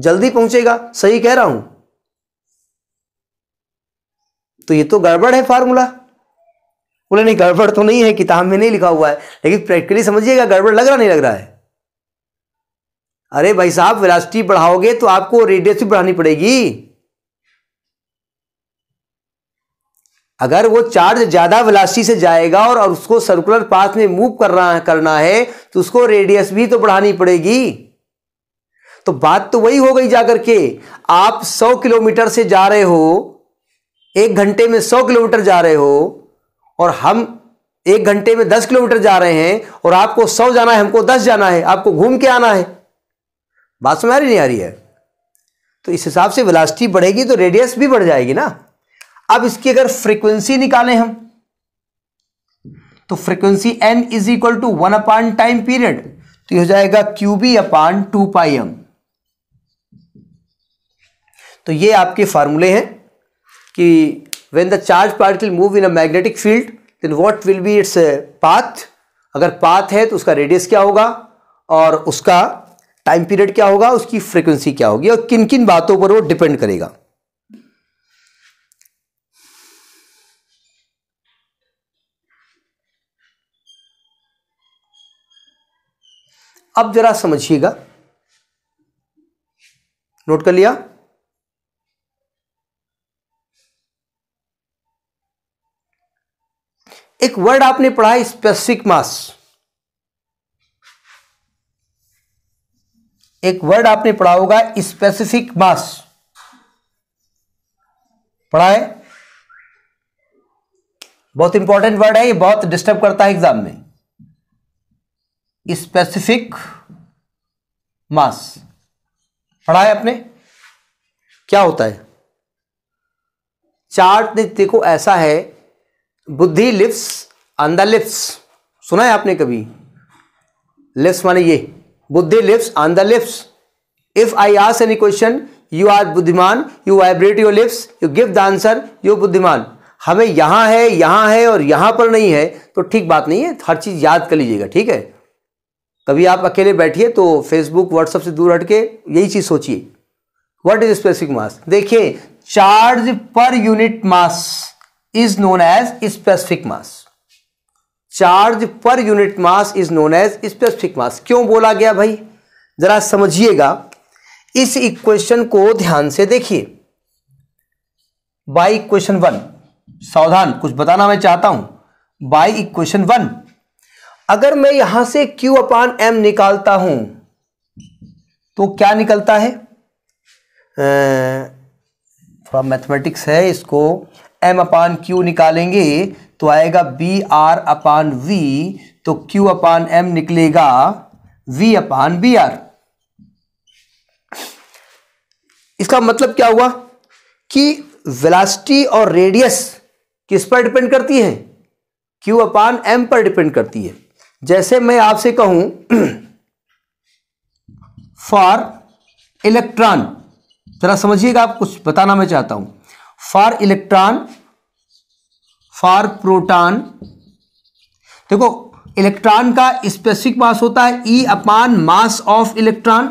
जल्दी पहुंचेगा सही कह रहा हूं तो ये तो गड़बड़ है फार्मूला बोले नहीं गड़बड़ तो नहीं है किताब में नहीं लिखा हुआ है लेकिन प्रैक्टिकली समझिएगा गड़बड़ लग रहा नहीं लग रहा है अरे भाई साहब वेलासिटी बढ़ाओगे तो आपको रेडियस भी बढ़ानी पड़ेगी अगर वो चार्ज ज्यादा वेलासिटी से जाएगा और, और उसको सर्कुलर पाथ में मूव कर रहा करना है तो उसको रेडियस भी तो बढ़ानी पड़ेगी तो बात तो वही हो गई जाकर के आप 100 किलोमीटर से जा रहे हो एक घंटे में 100 किलोमीटर जा रहे हो और हम एक घंटे में दस किलोमीटर जा रहे हैं और आपको सौ जाना है हमको दस जाना है आपको घूम के आना है बात समझ आ रही नहीं आ रही है तो इस हिसाब से वेलासिटी बढ़ेगी तो रेडियस भी बढ़ जाएगी ना अब इसकी अगर फ्रीक्वेंसी निकालें हम तो frequency N is equal to one upon time period तो यह हो जाएगा Q B upon two pi M तो ये आपके फार्मूले हैं कि when the charge particle move in a magnetic field then what will be its path अगर पाथ है तो उसका रेडियस क्या होगा और उसका टाइम पीरियड क्या होगा उसकी फ्रिक्वेंसी क्या होगी और किन किन बातों पर वो डिपेंड करेगा अब जरा समझिएगा नोट कर लिया एक वर्ड आपने पढ़ा है स्पेसिफिक मास एक वर्ड आपने पढ़ा होगा स्पेसिफिक मास पढ़ा है बहुत इंपॉर्टेंट वर्ड है ये बहुत डिस्टर्ब करता है एग्जाम में स्पेसिफिक मास पढ़ा है आपने क्या होता है चार्ट देखो ऐसा है बुद्धि लिप्स ऑन द लिप्स सुना है आपने कभी लिप्स माने ये बुद्धि lips on the lips if I ask any question you are बुद्धिमान you vibrate your lips you give the answer you बुद्धिमान हमें यहां है यहां है और यहां पर नहीं है तो ठीक बात नहीं है हर चीज़ याद कर लीजिएगा ठीक है कभी आप अकेले बैठिए तो फेसबुक व्हाट्सएप से दूर हटके यही चीज़ सोचिए व्हाट इज स्पेसिफिक मास देखिए charge per unit mass is known as specific mass charge per unit mass is known as specific mass क्यों बोला गया भाई जरा समझिएगा इस इक्वेशन को ध्यान से देखिए बाई इक्वेशन वन सावधान कुछ बताना मैं चाहता हूं बाई इक्वेशन वन अगर मैं यहां से Q अपान एम निकालता हूं तो क्या निकलता है थोड़ा मैथमेटिक्स है इसको एम अपान क्यू निकालेंगे तो आएगा बी आर अपान वी तो क्यू अपान एम निकलेगा वी अपान बी आर इसका मतलब क्या हुआ कि वेलासिटी और रेडियस किस पर डिपेंड करती है क्यू अपान एम पर डिपेंड करती है जैसे मैं आपसे कहूं फॉर इलेक्ट्रॉन जरा समझिएगा आप कुछ बताना मैं चाहता हूं फॉर इलेक्ट्रॉन फॉर प्रोटॉन देखो इलेक्ट्रॉन का स्पेसिफिक मास होता है E e upon mass of electron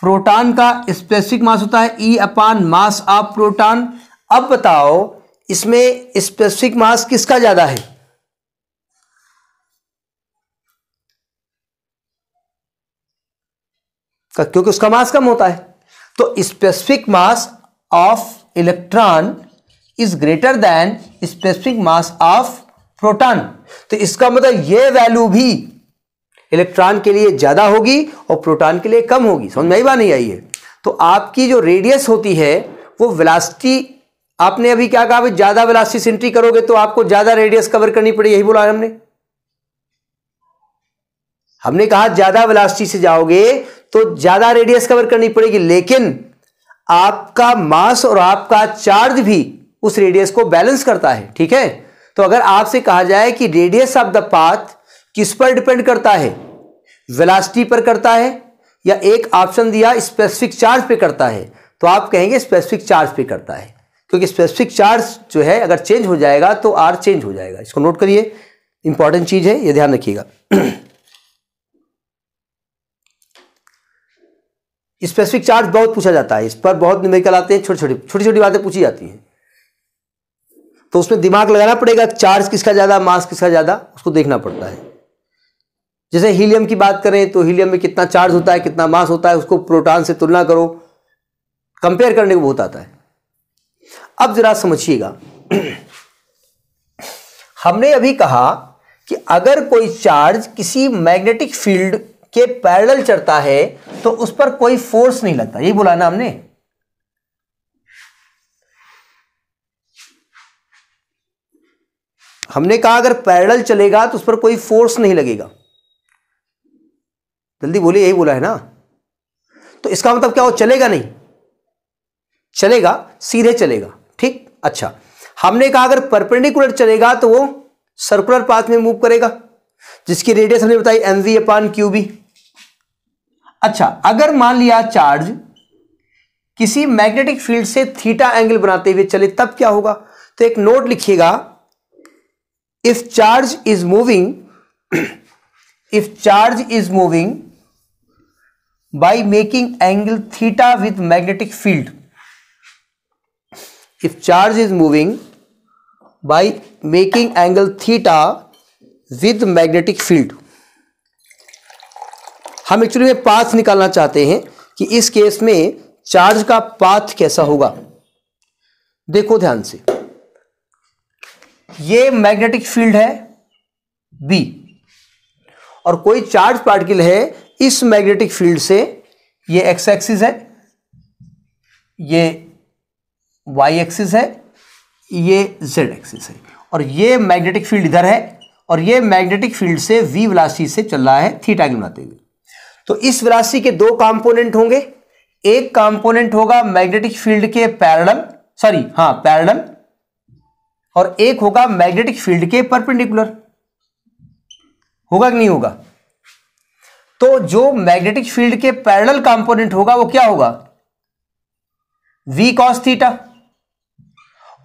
proton का स्पेसिफिक मास होता है E e upon mass of proton अब बताओ इसमें स्पेसिफिक मास किसका ज्यादा है क्योंकि उसका मास कम होता है तो specific mass of electron is greater than specific mass of proton तो इसका मतलब ये वैल्यू भी इलेक्ट्रॉन के लिए ज़्यादा होगी और प्रोटॉन के लिए कम होगी समझ में आई बात नहीं आई है तो आपकी जो रेडियस होती है वो वेलासिटी आपने अभी क्या कहा ज़्यादा वेलासिटी से एंट्री करोगे तो आपको ज़्यादा रेडियस कवर करनी पड़ेगी यही बोला हमने हमने कहा ज़्यादा वेलासिटी से जाओगे तो ज़्यादा रेडियस कवर करनी पड़ेगी लेकिन आपका मास और आपका चार्ज भी उस रेडियस को बैलेंस करता है ठीक है तो अगर आपसे कहा जाए कि रेडियस ऑफ द पाथ किस पर डिपेंड करता है वेलासिटी पर करता है या एक ऑप्शन दिया स्पेसिफिक चार्ज पे करता है तो आप कहेंगे स्पेसिफिक चार्ज पे करता है क्योंकि स्पेसिफिक चार्ज जो है अगर चेंज हो जाएगा तो आर चेंज हो जाएगा इसको नोट करिए इंपॉर्टेंट चीज़ है ये ध्यान रखिएगा स्पेसिफिक चार्ज बहुत पूछा जाता है इस पर बहुत न्यूमेरिकल आते हैं छोटी छोटी छोटी छोटी बातें पूछी जाती हैं तो उसमें दिमाग लगाना पड़ेगा चार्ज किसका ज़्यादा मास किसका ज़्यादा उसको देखना पड़ता है जैसे हीलियम की बात करें तो हीलियम में कितना चार्ज होता है कितना मास होता है उसको प्रोटॉन से तुलना करो कंपेयर करने को बहुत आता है अब जरा समझिएगा हमने अभी कहा कि अगर कोई चार्ज किसी मैग्नेटिक फील्ड के पैरेलल चढ़ता है तो उस पर कोई फोर्स नहीं लगता यही बोला ना हमने हमने कहा अगर पैरेलल चलेगा तो उस पर कोई फोर्स नहीं लगेगा जल्दी बोलिए यही बोला है ना तो इसका मतलब क्या हो चलेगा नहीं चलेगा सीधे चलेगा ठीक अच्छा हमने कहा अगर परपेंडिकुलर चलेगा तो वो सर्कुलर पाथ में मूव करेगा जिसकी रेडियस हमने बताई एनवी अपान क्यू बी अच्छा अगर मान लिया चार्ज किसी मैग्नेटिक फील्ड से थीटा एंगल बनाते हुए चले तब क्या होगा तो एक नोट लिखिएगा if charge is moving if charge is moving by making angle theta with magnetic field if charge is moving by making angle theta with magnetic field हम एक्चुअली में पाथ निकालना चाहते हैं कि इस केस में चार्ज का पाथ कैसा होगा देखो ध्यान से ये मैग्नेटिक फील्ड है बी और कोई चार्ज पार्टिकल है इस मैग्नेटिक फील्ड से ये एक्स एक्सिस है ये वाई एक्सिस है ये जेड एक्सिस है और ये मैग्नेटिक फील्ड इधर है और ये मैग्नेटिक फील्ड से वी वेलोसिटी से चल रहा है थीटा एंगल बनाते हुए तो इस राशि के दो कंपोनेंट होंगे एक कंपोनेंट होगा मैग्नेटिक फील्ड के पैरेलल सॉरी हाँ पैरेलल और एक होगा मैग्नेटिक फील्ड के परपेंडिकुलर होगा कि नहीं होगा तो जो मैग्नेटिक फील्ड के पैरेलल कंपोनेंट होगा वो क्या होगा v cos थीटा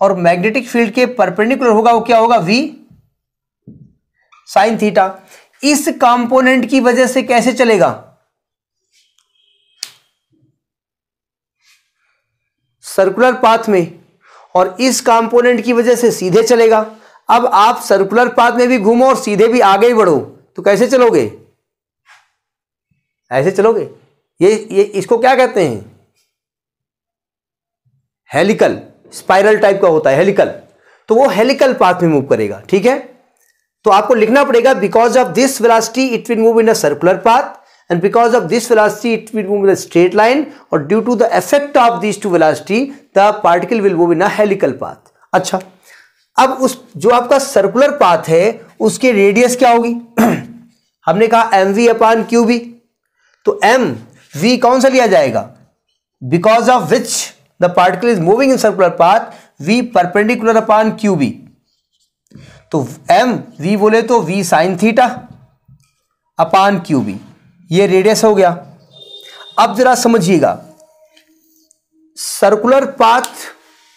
और मैग्नेटिक फील्ड के परपेंडिकुलर होगा वो क्या होगा v साइन थीटा इस कंपोनेंट की वजह से कैसे चलेगा सर्कुलर पाथ में और इस कंपोनेंट की वजह से सीधे चलेगा अब आप सर्कुलर पाथ में भी घूमो और सीधे भी आगे ही बढ़ो तो कैसे चलोगे ऐसे चलोगे ये ये इसको क्या कहते हैं हेलिकल स्पाइरल टाइप का होता है हेलिकल तो वो हेलिकल पाथ में मूव करेगा ठीक है तो आपको लिखना पड़ेगा because of this velocity it will move in a circular path and because of this velocity it will move in a straight line or due to the effect of these two velocity the particle will move in a helical path अच्छा अब उस जो आपका सर्कुलर पाथ है उसके रेडियस क्या होगी हमने कहा M V upon Q B तो एम वी कौन सा लिया जाएगा because of which the particle is moving in circular path V perpendicular upon Q B तो एम वी बोले तो V sine theta upon Q B ये रेडियस हो गया अब जरा समझिएगा सर्कुलर पाथ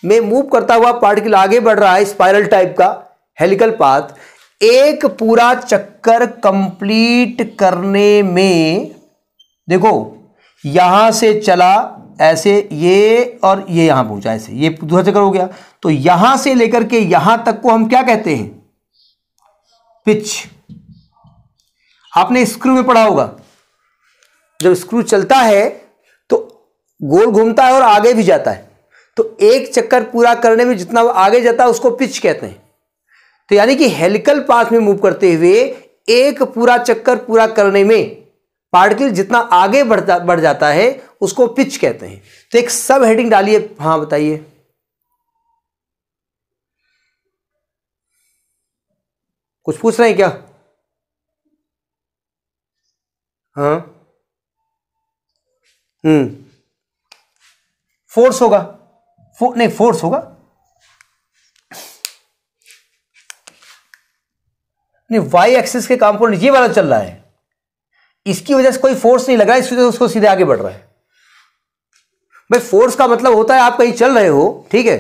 में मूव करता हुआ पार्टिकल आगे बढ़ रहा है स्पाइरल टाइप का हेलिकल पाथ एक पूरा चक्कर कंप्लीट करने में देखो यहां से चला ऐसे ये और ये यहां पहुंचा ऐसे ये दूसरा चक्कर हो गया तो यहां से लेकर के यहां तक को हम क्या कहते हैं पिच आपने स्क्रू में पढ़ा होगा जब स्क्रू चलता है तो गोल घूमता है और आगे भी जाता है तो एक चक्कर पूरा करने में जितना आगे जाता है उसको पिच कहते हैं तो यानी कि हेलिकल पाथ में मूव करते हुए एक पूरा चक्कर पूरा करने में पार्टिकल जितना आगे बढ़ता बढ़ जाता है उसको पिच कहते हैं तो एक सब हेडिंग डालिए हाँ बताइए कुछ पूछ रहे हैं क्या हाँ फोर्स हम्म। होगा फो, नहीं फोर्स होगा नहीं वाई एक्सिस के कंपोनेंट ये वाला चल रहा है इसकी वजह से कोई फोर्स नहीं लग रहा है इसकी वजह से उसको सीधे आगे बढ़ रहा है भाई फोर्स का मतलब होता है आप कहीं चल रहे हो ठीक है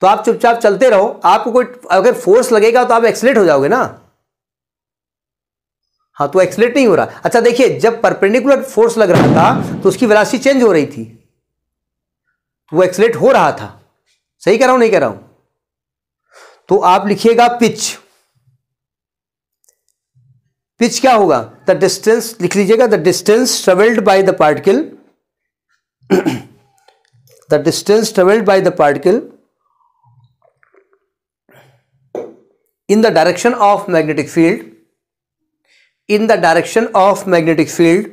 तो आप चुपचाप चलते रहो आपको कोई अगर फोर्स लगेगा तो आप एक्सलेट हो जाओगे ना हाँ तो एक्सलेट नहीं हो रहा अच्छा देखिए जब परपेंडिकुलर फोर्स लग रहा था तो उसकी वेलासिटी चेंज हो रही थी तो वो एक्सलेट हो रहा था सही कह रहा हूं नहीं कह रहा हूं तो आप लिखिएगा पिच पिच क्या होगा द डिस्टेंस लिख लीजिएगा the distance travelled by the particle the distance travelled by the particle in the direction of magnetic field in the direction of magnetic field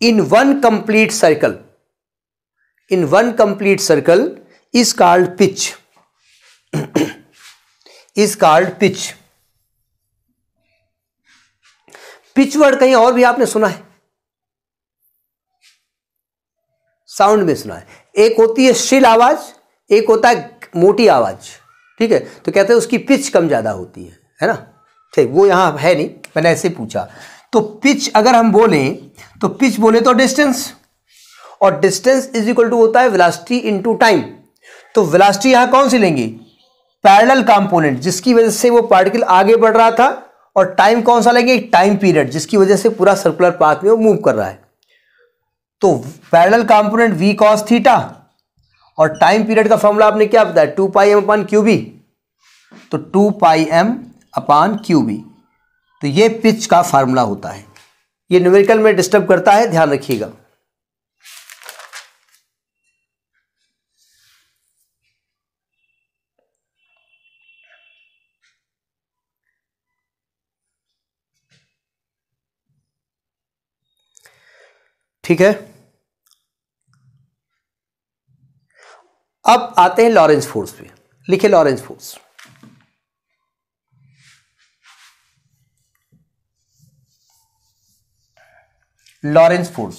in one complete circle in one complete circle is called pitch is called pitch pitch word कहीं और भी आपने सुना है साउंड में सुना है एक होती है शिल आवाज एक होता है मोटी आवाज ठीक है तो कहते हैं उसकी पिच कम ज्यादा होती है है ना ठीक वो यहाँ है नहीं मैंने ऐसे पूछा तो पिच अगर हम बोले तो पिच बोले तो डिस्टेंस और डिस्टेंस इज इक्वल टू होता है वेलोसिटी इनटू टाइम तो वेलोसिटी यहां कौन सी लेंगे पैरेलल कंपोनेंट जिसकी वजह से वो पार्टिकल आगे बढ़ रहा था और टाइम कौन सा लेंगे टाइम पीरियड जिसकी वजह से पूरा सर्कुलर पाथ में वो मूव कर रहा है तो parallel component V cos theta और टाइम पीरियड का फॉर्मूला आपने क्या बताया two pi M upon Q B तो two pi M upon Q B तो ये पिच का फार्मूला होता है ये न्यूमेरिकल में डिस्टर्ब करता है ध्यान रखिएगा ठीक है अब आते हैं लॉरेंस फोर्स पे लिखे लॉरेंस फोर्स लॉरेंस फोर्स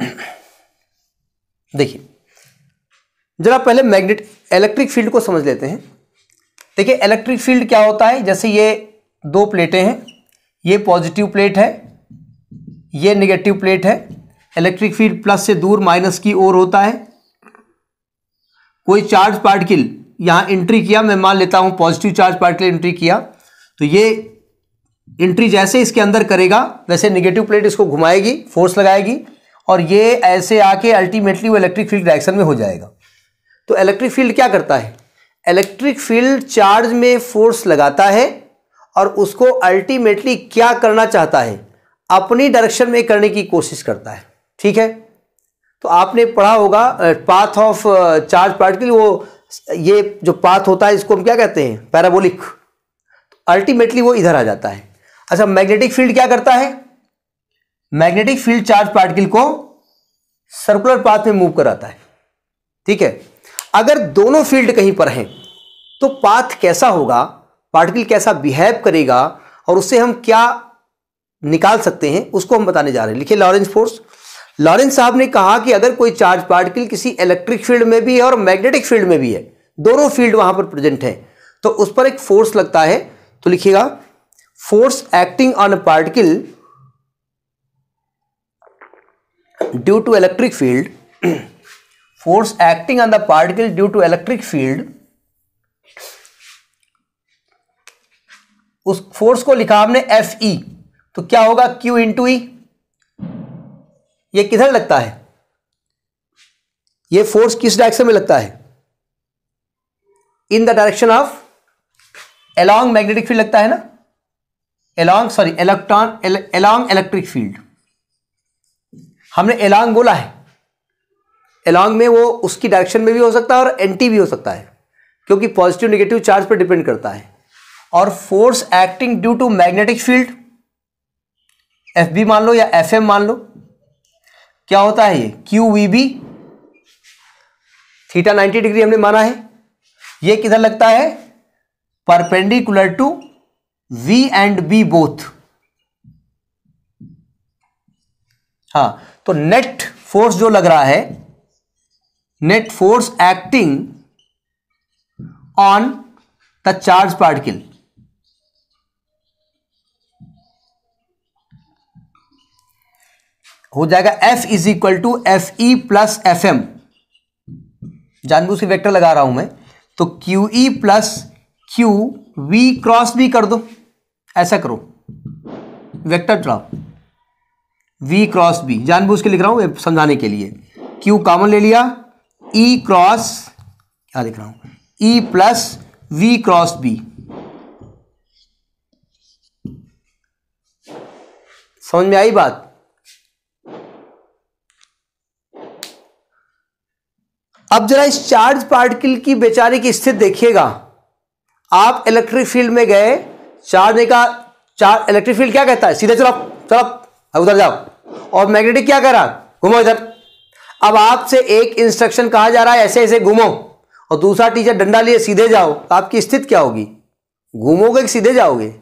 देखिए जरा पहले मैग्नेट इलेक्ट्रिक फील्ड को समझ लेते हैं देखिए इलेक्ट्रिक फील्ड क्या होता है जैसे ये दो प्लेटें हैं ये पॉजिटिव प्लेट है ये नेगेटिव प्लेट है इलेक्ट्रिक फील्ड प्लस से दूर माइनस की ओर होता है कोई चार्ज पार्टिकल यहाँ एंट्री किया मैं मान लेता हूँ पॉजिटिव चार्ज पार्टिकल एंट्री किया तो ये एंट्री जैसे इसके अंदर करेगा वैसे निगेटिव प्लेट इसको घुमाएगी फोर्स लगाएगी और ये ऐसे आके अल्टीमेटली वो इलेक्ट्रिक फील्ड डायरेक्शन में हो जाएगा तो इलेक्ट्रिक फील्ड क्या करता है इलेक्ट्रिक फील्ड चार्ज में फोर्स लगाता है और उसको अल्टीमेटली क्या करना चाहता है अपनी डायरेक्शन में करने की कोशिश करता है ठीक है तो आपने पढ़ा होगा पाथ ऑफ चार्ज पार्टिकल वो ये जो पाथ होता है इसको हम क्या कहते हैं पैराबोलिक अल्टीमेटली वो इधर आ जाता है अच्छा मैग्नेटिक फील्ड क्या करता है मैग्नेटिक फील्ड चार्ज पार्टिकल को सर्कुलर पाथ में मूव कराता है ठीक है अगर दोनों फील्ड कहीं पर हैं तो पाथ कैसा होगा पार्टिकल कैसा बिहेव करेगा और उससे हम क्या निकाल सकते हैं उसको हम बताने जा रहे हैं लिखिए लॉरेंस फोर्स लॉरेंस साहब ने कहा कि अगर कोई चार्ज पार्टिकल किसी इलेक्ट्रिक फील्ड में भी है और मैग्नेटिक फील्ड में भी है दोनों फील्ड वहां पर प्रेजेंट है तो उस पर एक फोर्स लगता है तो लिखिएगा force acting on a particle due to electric field force acting on the particle due to electric field उस फोर्स को लिखा हमने एफ ई तो क्या होगा क्यू इन टू ई यह किधर लगता है यह फोर्स किस डायरेक्शन में लगता है in the direction of along magnetic field लगता है ना along sorry electron along electric field हमने एलॉन्ग बोला है एलॉन्ग में वो उसकी डायरेक्शन में भी हो सकता है और एंटी भी हो सकता है क्योंकि पॉजिटिव नेगेटिव चार्ज पर डिपेंड करता है और force acting due to magnetic field F B मान लो या एफ एम मान लो क्या होता है ये Q V B theta ninety degree हमने माना है ये किधर लगता है perpendicular to V and B both हाँ तो नेट फोर्स जो लग रहा है net force acting on the charge particle हो जाएगा F is equal to F E plus F M जानबूझ वेक्टर लगा रहा हूं मैं तो Q E plus Q V cross B कर दो ऐसा करो वेक्टर चढ़ाओ वी क्रॉस बी जानबूझ के लिख रहा हूं समझाने के लिए क्यू कॉमन ले लिया ई e क्रॉस क्या लिख रहा हूं E plus V cross B समझ में आई बात अब जरा इस चार्ज पार्टिकल की बेचारे की स्थिति देखिएगा आप इलेक्ट्रिक फील्ड में गए चार्ज ने कहा चार इलेक्ट्रिक फील्ड क्या कहता है सीधे चलो चलो उधर जाओ और मैग्नेटिक क्या कह रहा घूमो इधर अब आपसे एक इंस्ट्रक्शन कहा जा रहा है ऐसे ऐसे घूमो और दूसरा टीचर डंडा लिए सीधे जाओ तो आपकी स्थिति क्या होगी घूमोगे कि सीधे जाओगे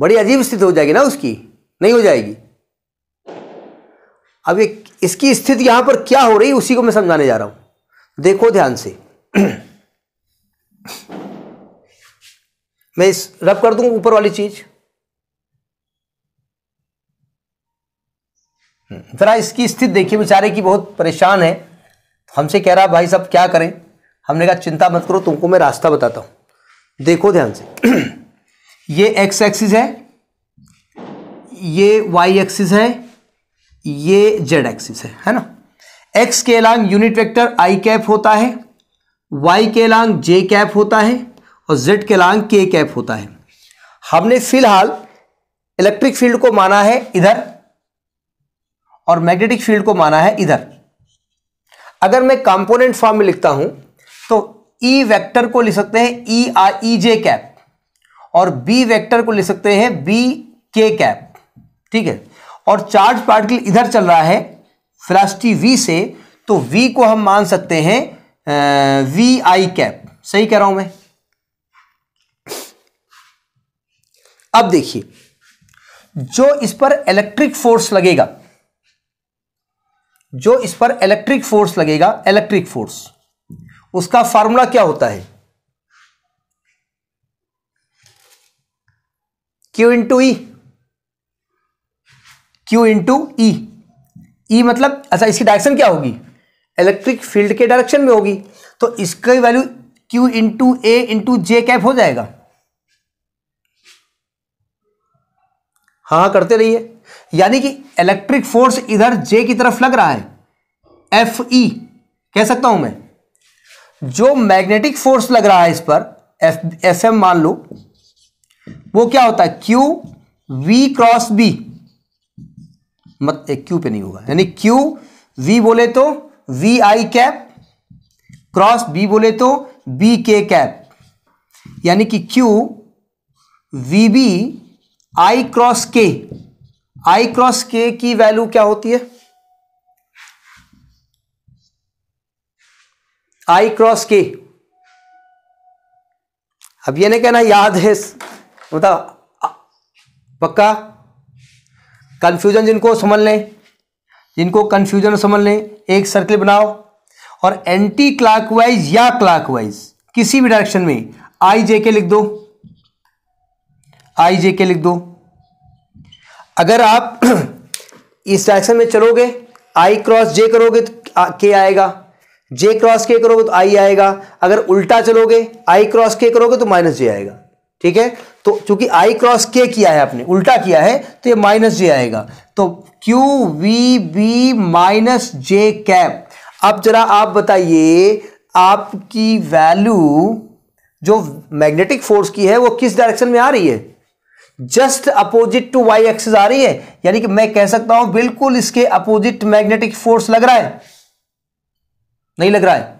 बड़ी अजीब स्थिति हो जाएगी ना उसकी नहीं हो जाएगी अब ये इसकी स्थिति यहां पर क्या हो रही उसी को मैं समझाने जा रहा हूं देखो ध्यान से मैं इस रब कर दूंगा ऊपर वाली चीज हम्म, जरा इसकी स्थिति देखिए बेचारे की बहुत परेशान है तो हमसे कह रहा भाई साहब क्या करें हमने कहा चिंता मत करो तुमको मैं रास्ता बताता हूं देखो ध्यान से ये एक्स एक्सिस है ये वाई एक्सिस है ये जेड एक्सिस है है ना एक्स के along unit vector I cap होता है वाई के लांग जे कैप होता है और जेड के लांग के कैप होता है हमने फिलहाल इलेक्ट्रिक फील्ड को माना है इधर और मैग्नेटिक फील्ड को माना है इधर अगर मैं कंपोनेंट फॉर्म में लिखता हूं तो ई e वेक्टर को लिख सकते हैं E R E J cap और बी वेक्टर को लिख सकते हैं बी के कैप ठीक है और चार्ज पार्टिकल इधर चल रहा है फ्लास्टी वी से तो वी को हम मान सकते हैं वी आई कैप सही कह रहा हूं मैं अब देखिए जो इस पर इलेक्ट्रिक फोर्स लगेगा जो इस पर इलेक्ट्रिक फोर्स लगेगा इलेक्ट्रिक फोर्स उसका फार्मूला क्या होता है Q into E Q into E E मतलब अच्छा इसकी डायरेक्शन क्या होगी इलेक्ट्रिक फील्ड के डायरेक्शन में होगी तो इसकी value Q into A into J cap हो जाएगा हाँ करते रहिए यानी कि इलेक्ट्रिक फोर्स इधर जे की तरफ लग रहा है एफ ई कह सकता हूं मैं जो मैग्नेटिक फोर्स लग रहा है इस पर एफ एफ एम मान लो वो क्या होता है क्यू वी क्रॉस बी मत एक क्यू पे नहीं होगा यानी क्यू वी बोले तो V I cap cross B बोले तो बी के कैप यानी कि Q V B I cross K I cross के की वैल्यू क्या होती है आई क्रॉस के अब ये नहीं कहना याद है मतलब पक्का कंफ्यूजन जिनको समझ लें जिनको कंफ्यूजन समझ लें एक सर्किल बनाओ और एंटी क्लॉकवाइज या क्लॉकवाइज किसी भी डायरेक्शन में आई जे के लिख दो आई जे के लिख दो अगर आप इस डायरेक्शन में चलोगे आई क्रॉस जे करोगे तो के आएगा जे क्रॉस के करोगे तो आई आएगा अगर उल्टा चलोगे आई क्रॉस के करोगे तो माइनस जे आएगा ठीक है तो चूंकि आई क्रॉस के किया है आपने उल्टा किया है तो ये माइनस जे आएगा तो Q V B minus J cap अब जरा आप बताइए आपकी वैल्यू जो मैग्नेटिक फोर्स की है वो किस डायरेक्शन में आ रही है just opposite to Y axis आ रही है यानी कि मैं कह सकता हूं बिल्कुल इसके अपोजिट मैग्नेटिक फोर्स लग रहा है नहीं लग रहा है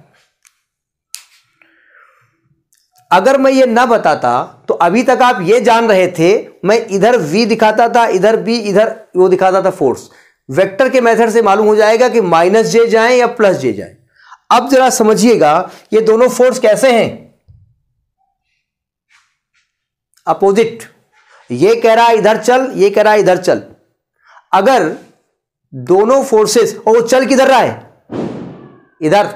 अगर मैं ये ना बताता तो अभी तक आप ये जान रहे थे मैं इधर v दिखाता था इधर b इधर वो दिखाता था फोर्स वेक्टर के मेथड से मालूम हो जाएगा कि माइनस जे जाए या प्लस जे जाए अब जरा समझिएगा ये दोनों फोर्स कैसे हैं अपोजिट ये कह रहा है इधर चल ये कह रहा है इधर चल अगर दोनों फोर्सेस और वो चल किधर रहा है इधर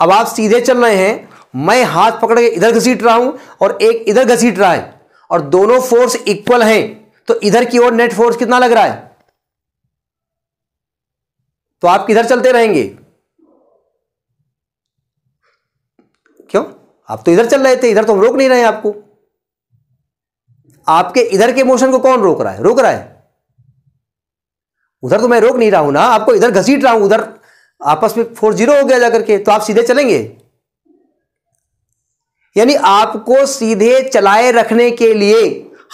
अब आप सीधे चल रहे हैं मैं हाथ पकड़ के इधर घसीट रहा हूं और एक इधर घसीट रहा है और दोनों फोर्स इक्वल हैं तो इधर की ओर नेट फोर्स कितना लग रहा है तो आप किधर चलते रहेंगे क्यों आप तो इधर चल रहे थे इधर तो हम रोक नहीं रहे आपको आपके इधर के मोशन को कौन रोक रहा है रोक रहा है उधर तो मैं रोक नहीं रहा हूं ना आपको इधर घसीट रहा हूं उधर आपस में फोर जीरो हो गया जाकर के तो आप सीधे चलेंगे यानी आपको सीधे चलाए रखने के लिए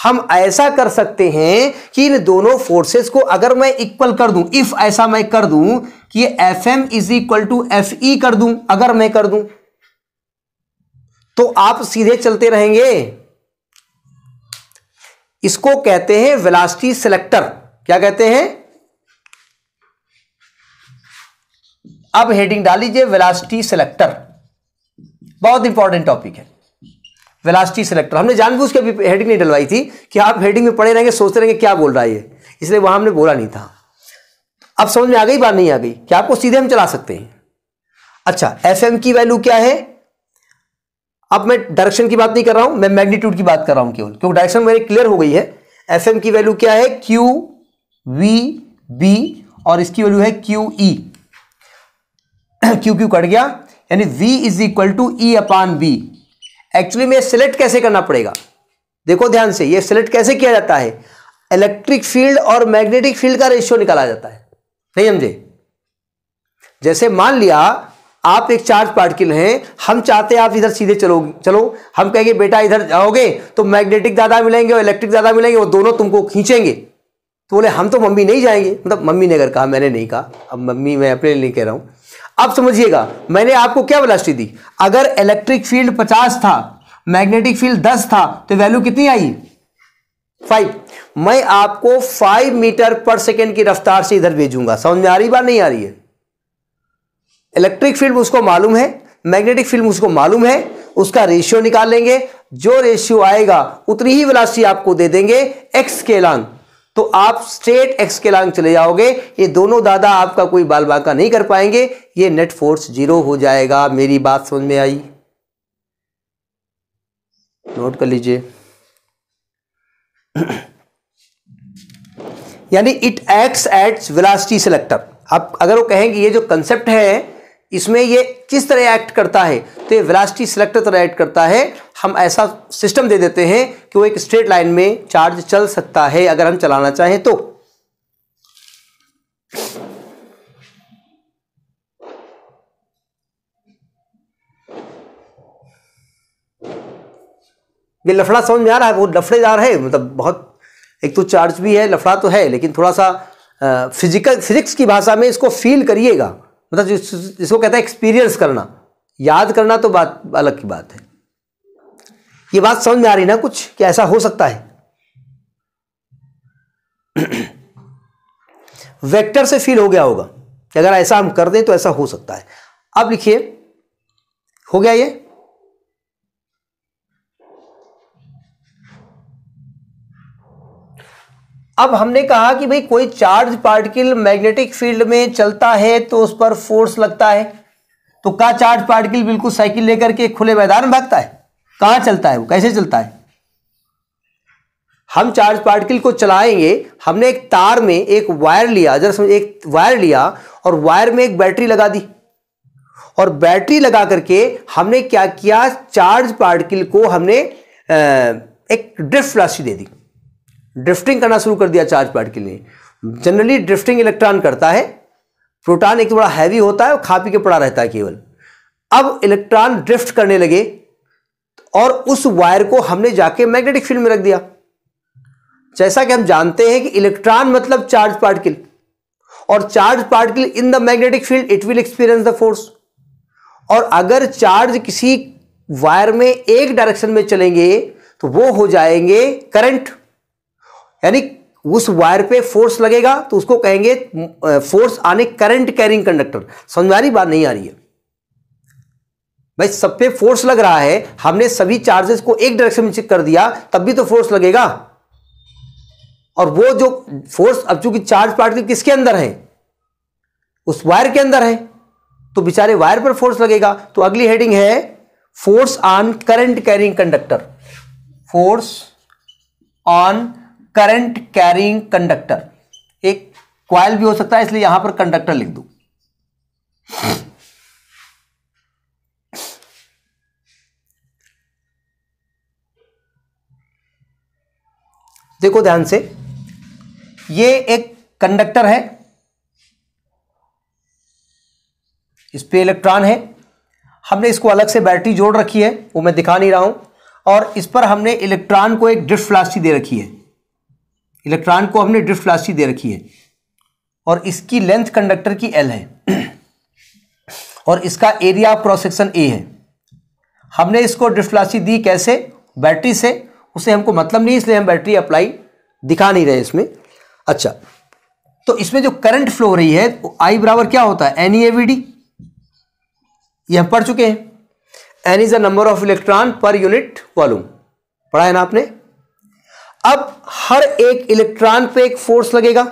हम ऐसा कर सकते हैं कि इन दोनों फोर्सेस को अगर मैं इक्वल कर दूं इफ ऐसा मैं कर दूं कि F M is equal to F E कर दूं अगर मैं कर दूं तो आप सीधे चलते रहेंगे इसको कहते हैं वेलासिटी सिलेक्टर क्या कहते हैं अब हेडिंग डाल लीजिए वेलासिटी सिलेक्टर बहुत इंपॉर्टेंट टॉपिक है वेलासिटी सिलेक्टर हमने जानबूझ के अभी हेडिंग नहीं डलवाई थी कि आप हेडिंग में पढ़े रहेंगे सोचते रहेंगे क्या बोल रहा है ये इसलिए वहां हमने बोला नहीं था अब समझ में आ गई बात नहीं आ गई क्या आपको सीधे हम चला सकते हैं अच्छा एफ की वैल्यू क्या है अब मैं डायरेक्शन की बात नहीं कर रहा हूं मैं मैग्नीट्यूड की बात कर रहा हूं केवल क्योंकि डायरेक्शन मेरी क्लियर हो गई है एफ की वैल्यू क्या है क्यू वी बी और इसकी वैल्यू है Q E Q Q cut गया यानी V is equal to E upon B actually में सिलेक्ट कैसे करना पड़ेगा देखो ध्यान से ये सिलेक्ट कैसे किया जाता है इलेक्ट्रिक फील्ड और मैग्नेटिक फील्ड का रेशियो निकाला जाता है नहीं समझे जैसे मान लिया आप एक चार्ज पार्टिकल हैं हम चाहते हैं आप इधर सीधे चलो चलो हम कहेंगे बेटा इधर जाओगे तो मैग्नेटिक दादा मिलेंगे और इलेक्ट्रिक दादा मिलेंगे वो दोनों तुमको खींचेंगे तो बोले हम तो मम्मी नहीं जाएंगे मतलब मम्मी ने अगर कहा मैंने नहीं कहा अब मम्मी मैं अपने लिए कह रहा हूं अब समझिएगा मैंने आपको क्या वेलोसिटी दी अगर इलेक्ट्रिक फील्ड पचास था मैग्नेटिक फील्ड दस था तो वैल्यू कितनी आई फाइव मैं आपको फाइव मीटर पर सेकेंड की रफ्तार से इधर भेजूंगा समझ में आ रही बात नहीं आ रही है इलेक्ट्रिक फील्ड उसको मालूम है मैग्नेटिक फील्ड उसको मालूम है उसका रेशियो निकाल लेंगे जो रेशियो आएगा उतनी ही वेलोसिटी आपको दे देंगे एक्स के लांग तो आप स्ट्रेट एक्स के लांग चले जाओगे ये दोनों दादा आपका कोई बाल बांका नहीं कर पाएंगे ये नेट फोर्स जीरो हो जाएगा मेरी बात समझ में आई नोट कर लीजिए यानी it acts at velocity selector आप अगर वो कहेंगे ये जो कंसेप्ट है इसमें ये किस तरह एक्ट करता है तो ये वेलासिटी सिलेक्टर तरह एक्ट करता है हम ऐसा सिस्टम दे देते हैं कि वो एक स्ट्रेट लाइन में चार्ज चल सकता है अगर हम चलाना चाहें तो ये लफड़ा समझ में आ रहा है वो लफड़ेदार है मतलब बहुत एक तो चार्ज भी है लफड़ा तो है लेकिन थोड़ा सा फिजिकल फिजिक्स की भाषा में इसको फील करिएगा मतलब जिसको कहता है एक्सपीरियंस करना याद करना तो बात अलग की बात है ये बात समझ में आ रही ना कुछ कि ऐसा हो सकता है वेक्टर से फील हो गया होगा कि अगर ऐसा हम कर दें तो ऐसा हो सकता है अब लिखिए हो गया ये अब हमने कहा कि भाई कोई चार्ज पार्टिकल मैग्नेटिक फील्ड में चलता है तो उस पर फोर्स लगता है तो क्या चार्ज पार्टिकल बिल्कुल साइकिल लेकर के खुले मैदान में भागता है कहां चलता है वो कैसे चलता है हम चार्ज पार्टिकल को चलाएंगे हमने एक तार में एक वायर लिया जरा समझ एक वायर लिया और वायर में एक बैटरी लगा दी और बैटरी लगा करके हमने क्या किया चार्ज पार्टिकल को हमने एक ड्रिफ्ट राशि दे दी ड्रिफ्टिंग करना शुरू कर दिया चार्ज पैड के लिए जनरली ड्रिफ्टिंग इलेक्ट्रॉन करता है प्रोटॉन एक तो बड़ा हैवी होता है और खा पी के पड़ा रहता है केवल अब इलेक्ट्रॉन ड्रिफ्ट करने लगे और उस वायर को हमने जाके मैग्नेटिक फील्ड में रख दिया जैसा कि हम जानते हैं कि इलेक्ट्रॉन मतलब चार्ज पार्टिकल और charge particle in the magnetic field it will experience the force और अगर चार्ज किसी वायर में एक डायरेक्शन में चलेंगे तो वो हो जाएंगे करंट यानी उस वायर पे फोर्स लगेगा तो उसको कहेंगे फोर्स आने करंट कैरिंग कंडक्टर समझ आ रही बात नहीं आ रही है भाई सब पे फोर्स लग रहा है हमने सभी चार्जेस को एक डायरेक्शन में चेक कर दिया तब भी तो फोर्स लगेगा और वो जो फोर्स अब चूंकि चार्ज पार्टिकल किसके अंदर है उस वायर के अंदर है तो बेचारे वायर पर फोर्स लगेगा तो अगली हेडिंग है force on current carrying conductor force on current carrying conductor एक क्वाइल भी हो सकता है इसलिए यहां पर कंडक्टर लिख दू देखो ध्यान से ये एक कंडक्टर है इस पे इलेक्ट्रॉन है हमने इसको अलग से बैटरी जोड़ रखी है वो मैं दिखा नहीं रहा हूं और इस पर हमने इलेक्ट्रॉन को एक ड्रिफ्ट फ्लास्टी दे रखी है इलेक्ट्रॉन को हमने ड्रिफ्ट वेलोसिटी दे रखी है और इसकी लेंथ कंडक्टर की एल है और इसका area of cross section A है हमने इसको ड्रिफ्ट वेलोसिटी दी कैसे बैटरी से उसे हमको मतलब नहीं इसलिए हम बैटरी अप्लाई दिखा नहीं रहे इसमें अच्छा तो इसमें जो करंट फ्लो हो रही है तो आई बराबर क्या होता है एन ई ए डी ये हम पढ़ चुके हैं n is the number of electron per unit volume पढ़ा है ना आपने अब हर एक इलेक्ट्रॉन पे एक फोर्स लगेगा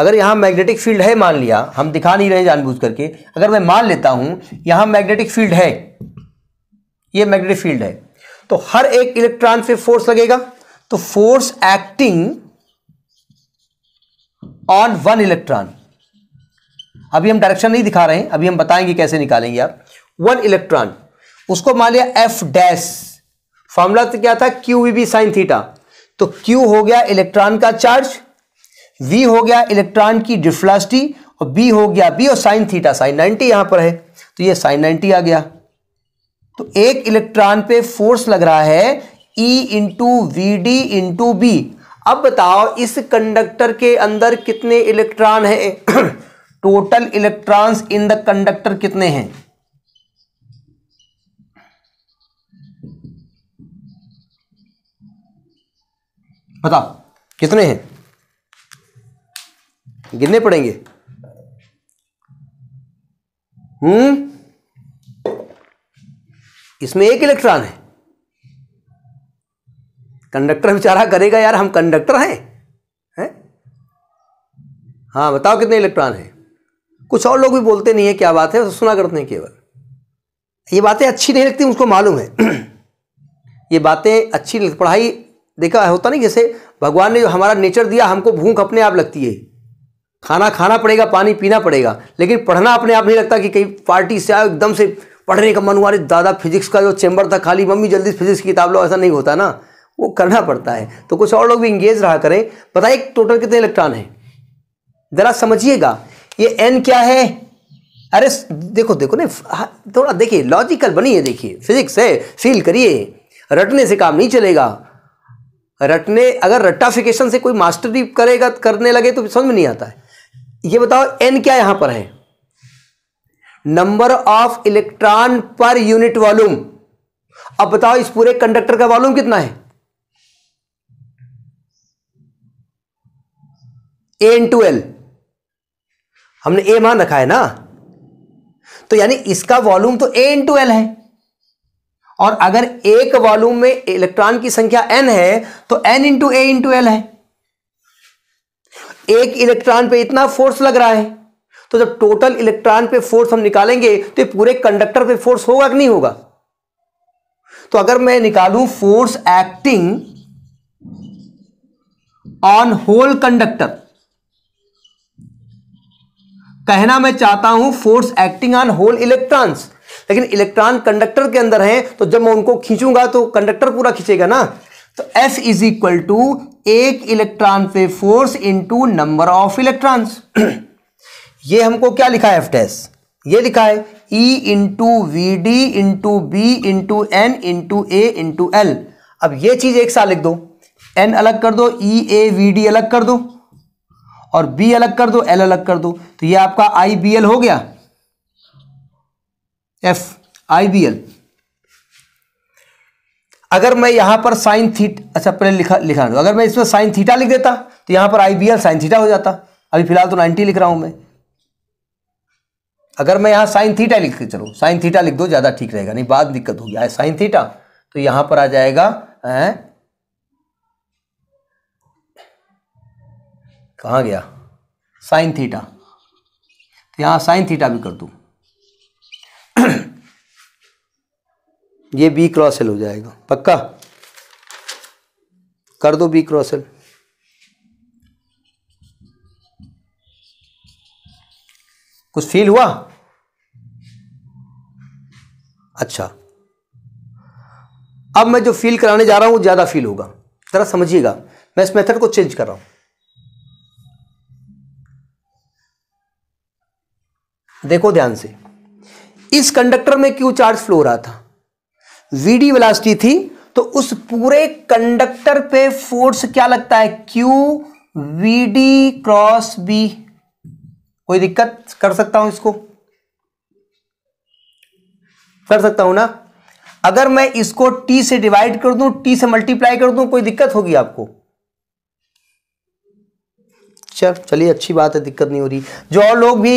अगर यहां मैग्नेटिक फील्ड है मान लिया हम दिखा नहीं रहे जानबूझ करके अगर मैं मान लेता हूं यहां मैग्नेटिक फील्ड है ये मैग्नेटिक फील्ड है तो हर एक इलेक्ट्रॉन पे फोर्स लगेगा तो force acting on one electron अभी हम डायरेक्शन नहीं दिखा रहे हैं अभी हम बताएंगे कैसे निकालेंगे आप वन इलेक्ट्रॉन उसको मान लिया एफ डैश फॉर्मूला तो क्या था Q V B sine theta तो Q हो गया इलेक्ट्रॉन का चार्ज V हो गया इलेक्ट्रॉन की डिफ्लास्टी और B हो गया B और साइन थीटा साइन 90 यहां पर है तो ये साइन 90 आ गया तो एक इलेक्ट्रॉन पे फोर्स लग रहा है E into V D into B अब बताओ इस कंडक्टर के अंदर कितने इलेक्ट्रॉन है total electrons in the conductor कितने हैं बता कितने हैं गिनने पड़ेंगे हम्म इसमें एक इलेक्ट्रॉन है कंडक्टर बेचारा करेगा यार हम कंडक्टर हैं हैं हाँ बताओ कितने इलेक्ट्रॉन हैं कुछ और लोग भी बोलते नहीं है क्या बात है तो सुना करते हैं केवल ये बातें अच्छी नहीं लगती मुझको मालूम है ये बातें अच्छी पढ़ाई देखा होता नहीं जैसे भगवान ने जो हमारा नेचर दिया हमको भूख अपने आप लगती है खाना खाना पड़ेगा पानी पीना पड़ेगा लेकिन पढ़ना अपने आप नहीं लगता कि कहीं पार्टी से आओ एकदम से पढ़ने का मन हुआ दादा फिजिक्स का जो चैम्बर था खाली मम्मी जल्दी फिजिक्स की किताब लो ऐसा नहीं होता ना वो करना पड़ता है तो कुछ और लोग भी इंगेज रहा करें बताइए टोटल कितने इलेक्ट्रॉन हैं ज़रा समझिएगा ये एन क्या है अरे देखो देखो नहीं हाँ, थोड़ा देखिए लॉजिकल बनिए देखिए फिजिक्स है फील करिए रटने से काम नहीं चलेगा रटने अगर रट्टाफिकेशन से कोई मास्टरी करेगा करने लगे तो समझ में नहीं आता है ये बताओ एन क्या यहां पर है number of electron per unit volume अब बताओ इस पूरे कंडक्टर का वॉल्यूम कितना है ए इंटू एल हमने ए मान रखा है ना तो यानी इसका वॉल्यूम तो ए इंटू एल है और अगर एक वॉल्यूम में इलेक्ट्रॉन की संख्या एन है तो N into A into L है एक इलेक्ट्रॉन पे इतना फोर्स लग रहा है तो जब टोटल इलेक्ट्रॉन पे फोर्स हम निकालेंगे तो पूरे कंडक्टर पे फोर्स होगा कि नहीं होगा तो अगर मैं निकालूं force acting on whole conductor कहना मैं चाहता हूं force acting on whole electrons लेकिन इलेक्ट्रॉन कंडक्टर के अंदर हैं तो जब मैं उनको खींचूंगा तो कंडक्टर पूरा खींचेगा ना तो F इज इक्वल टू एक इलेक्ट्रॉन पे force into number of electrons ये हमको क्या लिखा है एफ डैश ये लिखा है E into V D into B into N into A into L अब ये चीज एक साथ लिख दो एन अलग कर दो ई ए वी डी अलग कर दो और बी अलग कर दो एल अलग कर दो तो ये आपका आई बी एल हो गया एफ एल अगर मैं यहां पर साइन थीट अच्छा पहले लिखा लिखा अगर मैं इसमें साइन थीटा लिख देता तो यहां पर आईबीएल साइन थीटा हो जाता अभी फिलहाल तो 90 लिख रहा हूं मैं अगर मैं यहां साइन थीटा लिख के चलो साइन थीटा लिख दो ज्यादा ठीक रहेगा नहीं बाद दिक्कत होगी आए साइन थीटा तो यहां पर आ जाएगा है? कहा गया साइन थीटा तो यहां साइन थीटा भी कर दू ये बी क्रॉस एल हो जाएगा पक्का कर दो बी क्रॉस एल कुछ फील हुआ अच्छा अब मैं जो फील कराने जा रहा हूं वो ज्यादा फील होगा जरा समझिएगा मैं इस मेथड को चेंज कर रहा हूं देखो ध्यान से इस कंडक्टर में क्यू चार्ज फ्लो रहा था वीडी वेलोसिटी थी तो उस पूरे कंडक्टर पे फोर्स क्या लगता है Q V D cross B कोई दिक्कत कर सकता हूं इसको कर सकता हूं ना अगर मैं इसको टी से डिवाइड कर दूं टी से मल्टीप्लाई कर दूं कोई दिक्कत होगी आपको चल चलिए अच्छी बात है दिक्कत नहीं हो रही जो और लोग भी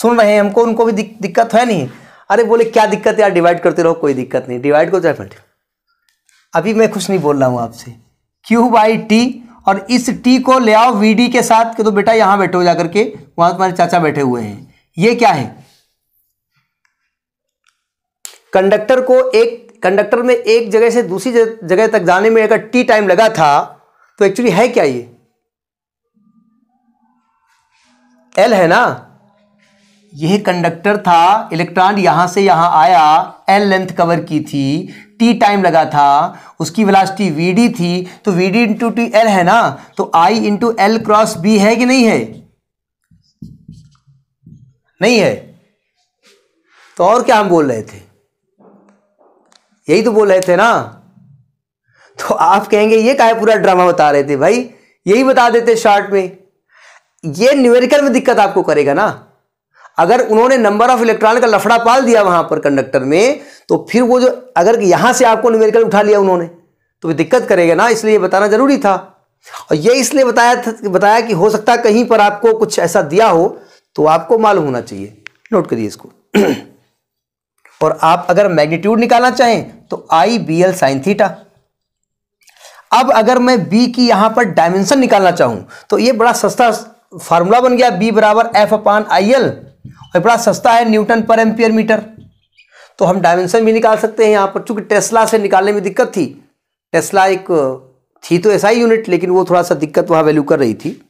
सुन रहे हैं हमको उनको भी दिक्कत है नहीं अरे बोले क्या दिक्कत यार डिवाइड करते रहो कोई दिक्कत नहीं डिवाइड को चाहे अभी मैं कुछ नहीं बोल रहा हूँ आपसे क्यू बाई टी और इस टी को ले आओ वी डी के साथ के तो बेटा यहाँ बैठो जा करके वहाँ तुम्हारे चाचा बैठे हुए हैं ये क्या है कंडक्टर को एक कंडक्टर में एक जगह से दूसरी जगह तक जाने में अगर टी टाइम लगा था तो एक्चुअली है क्या ये एल है ना यह कंडक्टर था इलेक्ट्रॉन यहां से यहां आया एल लेंथ कवर की थी टी टाइम लगा था उसकी वेलोसिटी वी डी थी तो V D into T L है ना तो I into L cross B है कि नहीं है नहीं है तो और क्या हम बोल रहे थे यही तो बोल रहे थे ना तो आप कहेंगे ये क्या पूरा ड्रामा बता रहे थे भाई यही बता देते शॉर्ट में ये न्यूमेरिकल में दिक्कत आपको करेगा ना अगर उन्होंने नंबर ऑफ इलेक्ट्रॉन का लफड़ा पाल दिया वहां पर कंडक्टर में तो फिर वो जो अगर यहां से आपको न्यूमेरिकल उठा लिया उन्होंने तो दिक्कत करेगा ना इसलिए बताना जरूरी था और ये इसलिए बताया था बताया कि हो सकता कहीं पर आपको कुछ ऐसा दिया हो तो आपको मालूम होना चाहिए नोट करिए इसको और आप अगर मैग्नीट्यूड निकालना चाहें तो I B L sine theta अब अगर मैं बी की यहां पर डायमेंशन निकालना चाहूं तो ये बड़ा सस्ता फार्मूला बन गया बी बराबर एफ अपान आई एल भाई तो बड़ा सस्ता है न्यूटन पर एम्पियर मीटर तो हम डायमेंशन भी निकाल सकते हैं यहाँ पर चूंकि टेस्ला से निकालने में दिक्कत थी टेस्ला एक थी तो ऐसा ही यूनिट लेकिन वो थोड़ा सा दिक्कत वहाँ वैल्यू कर रही थी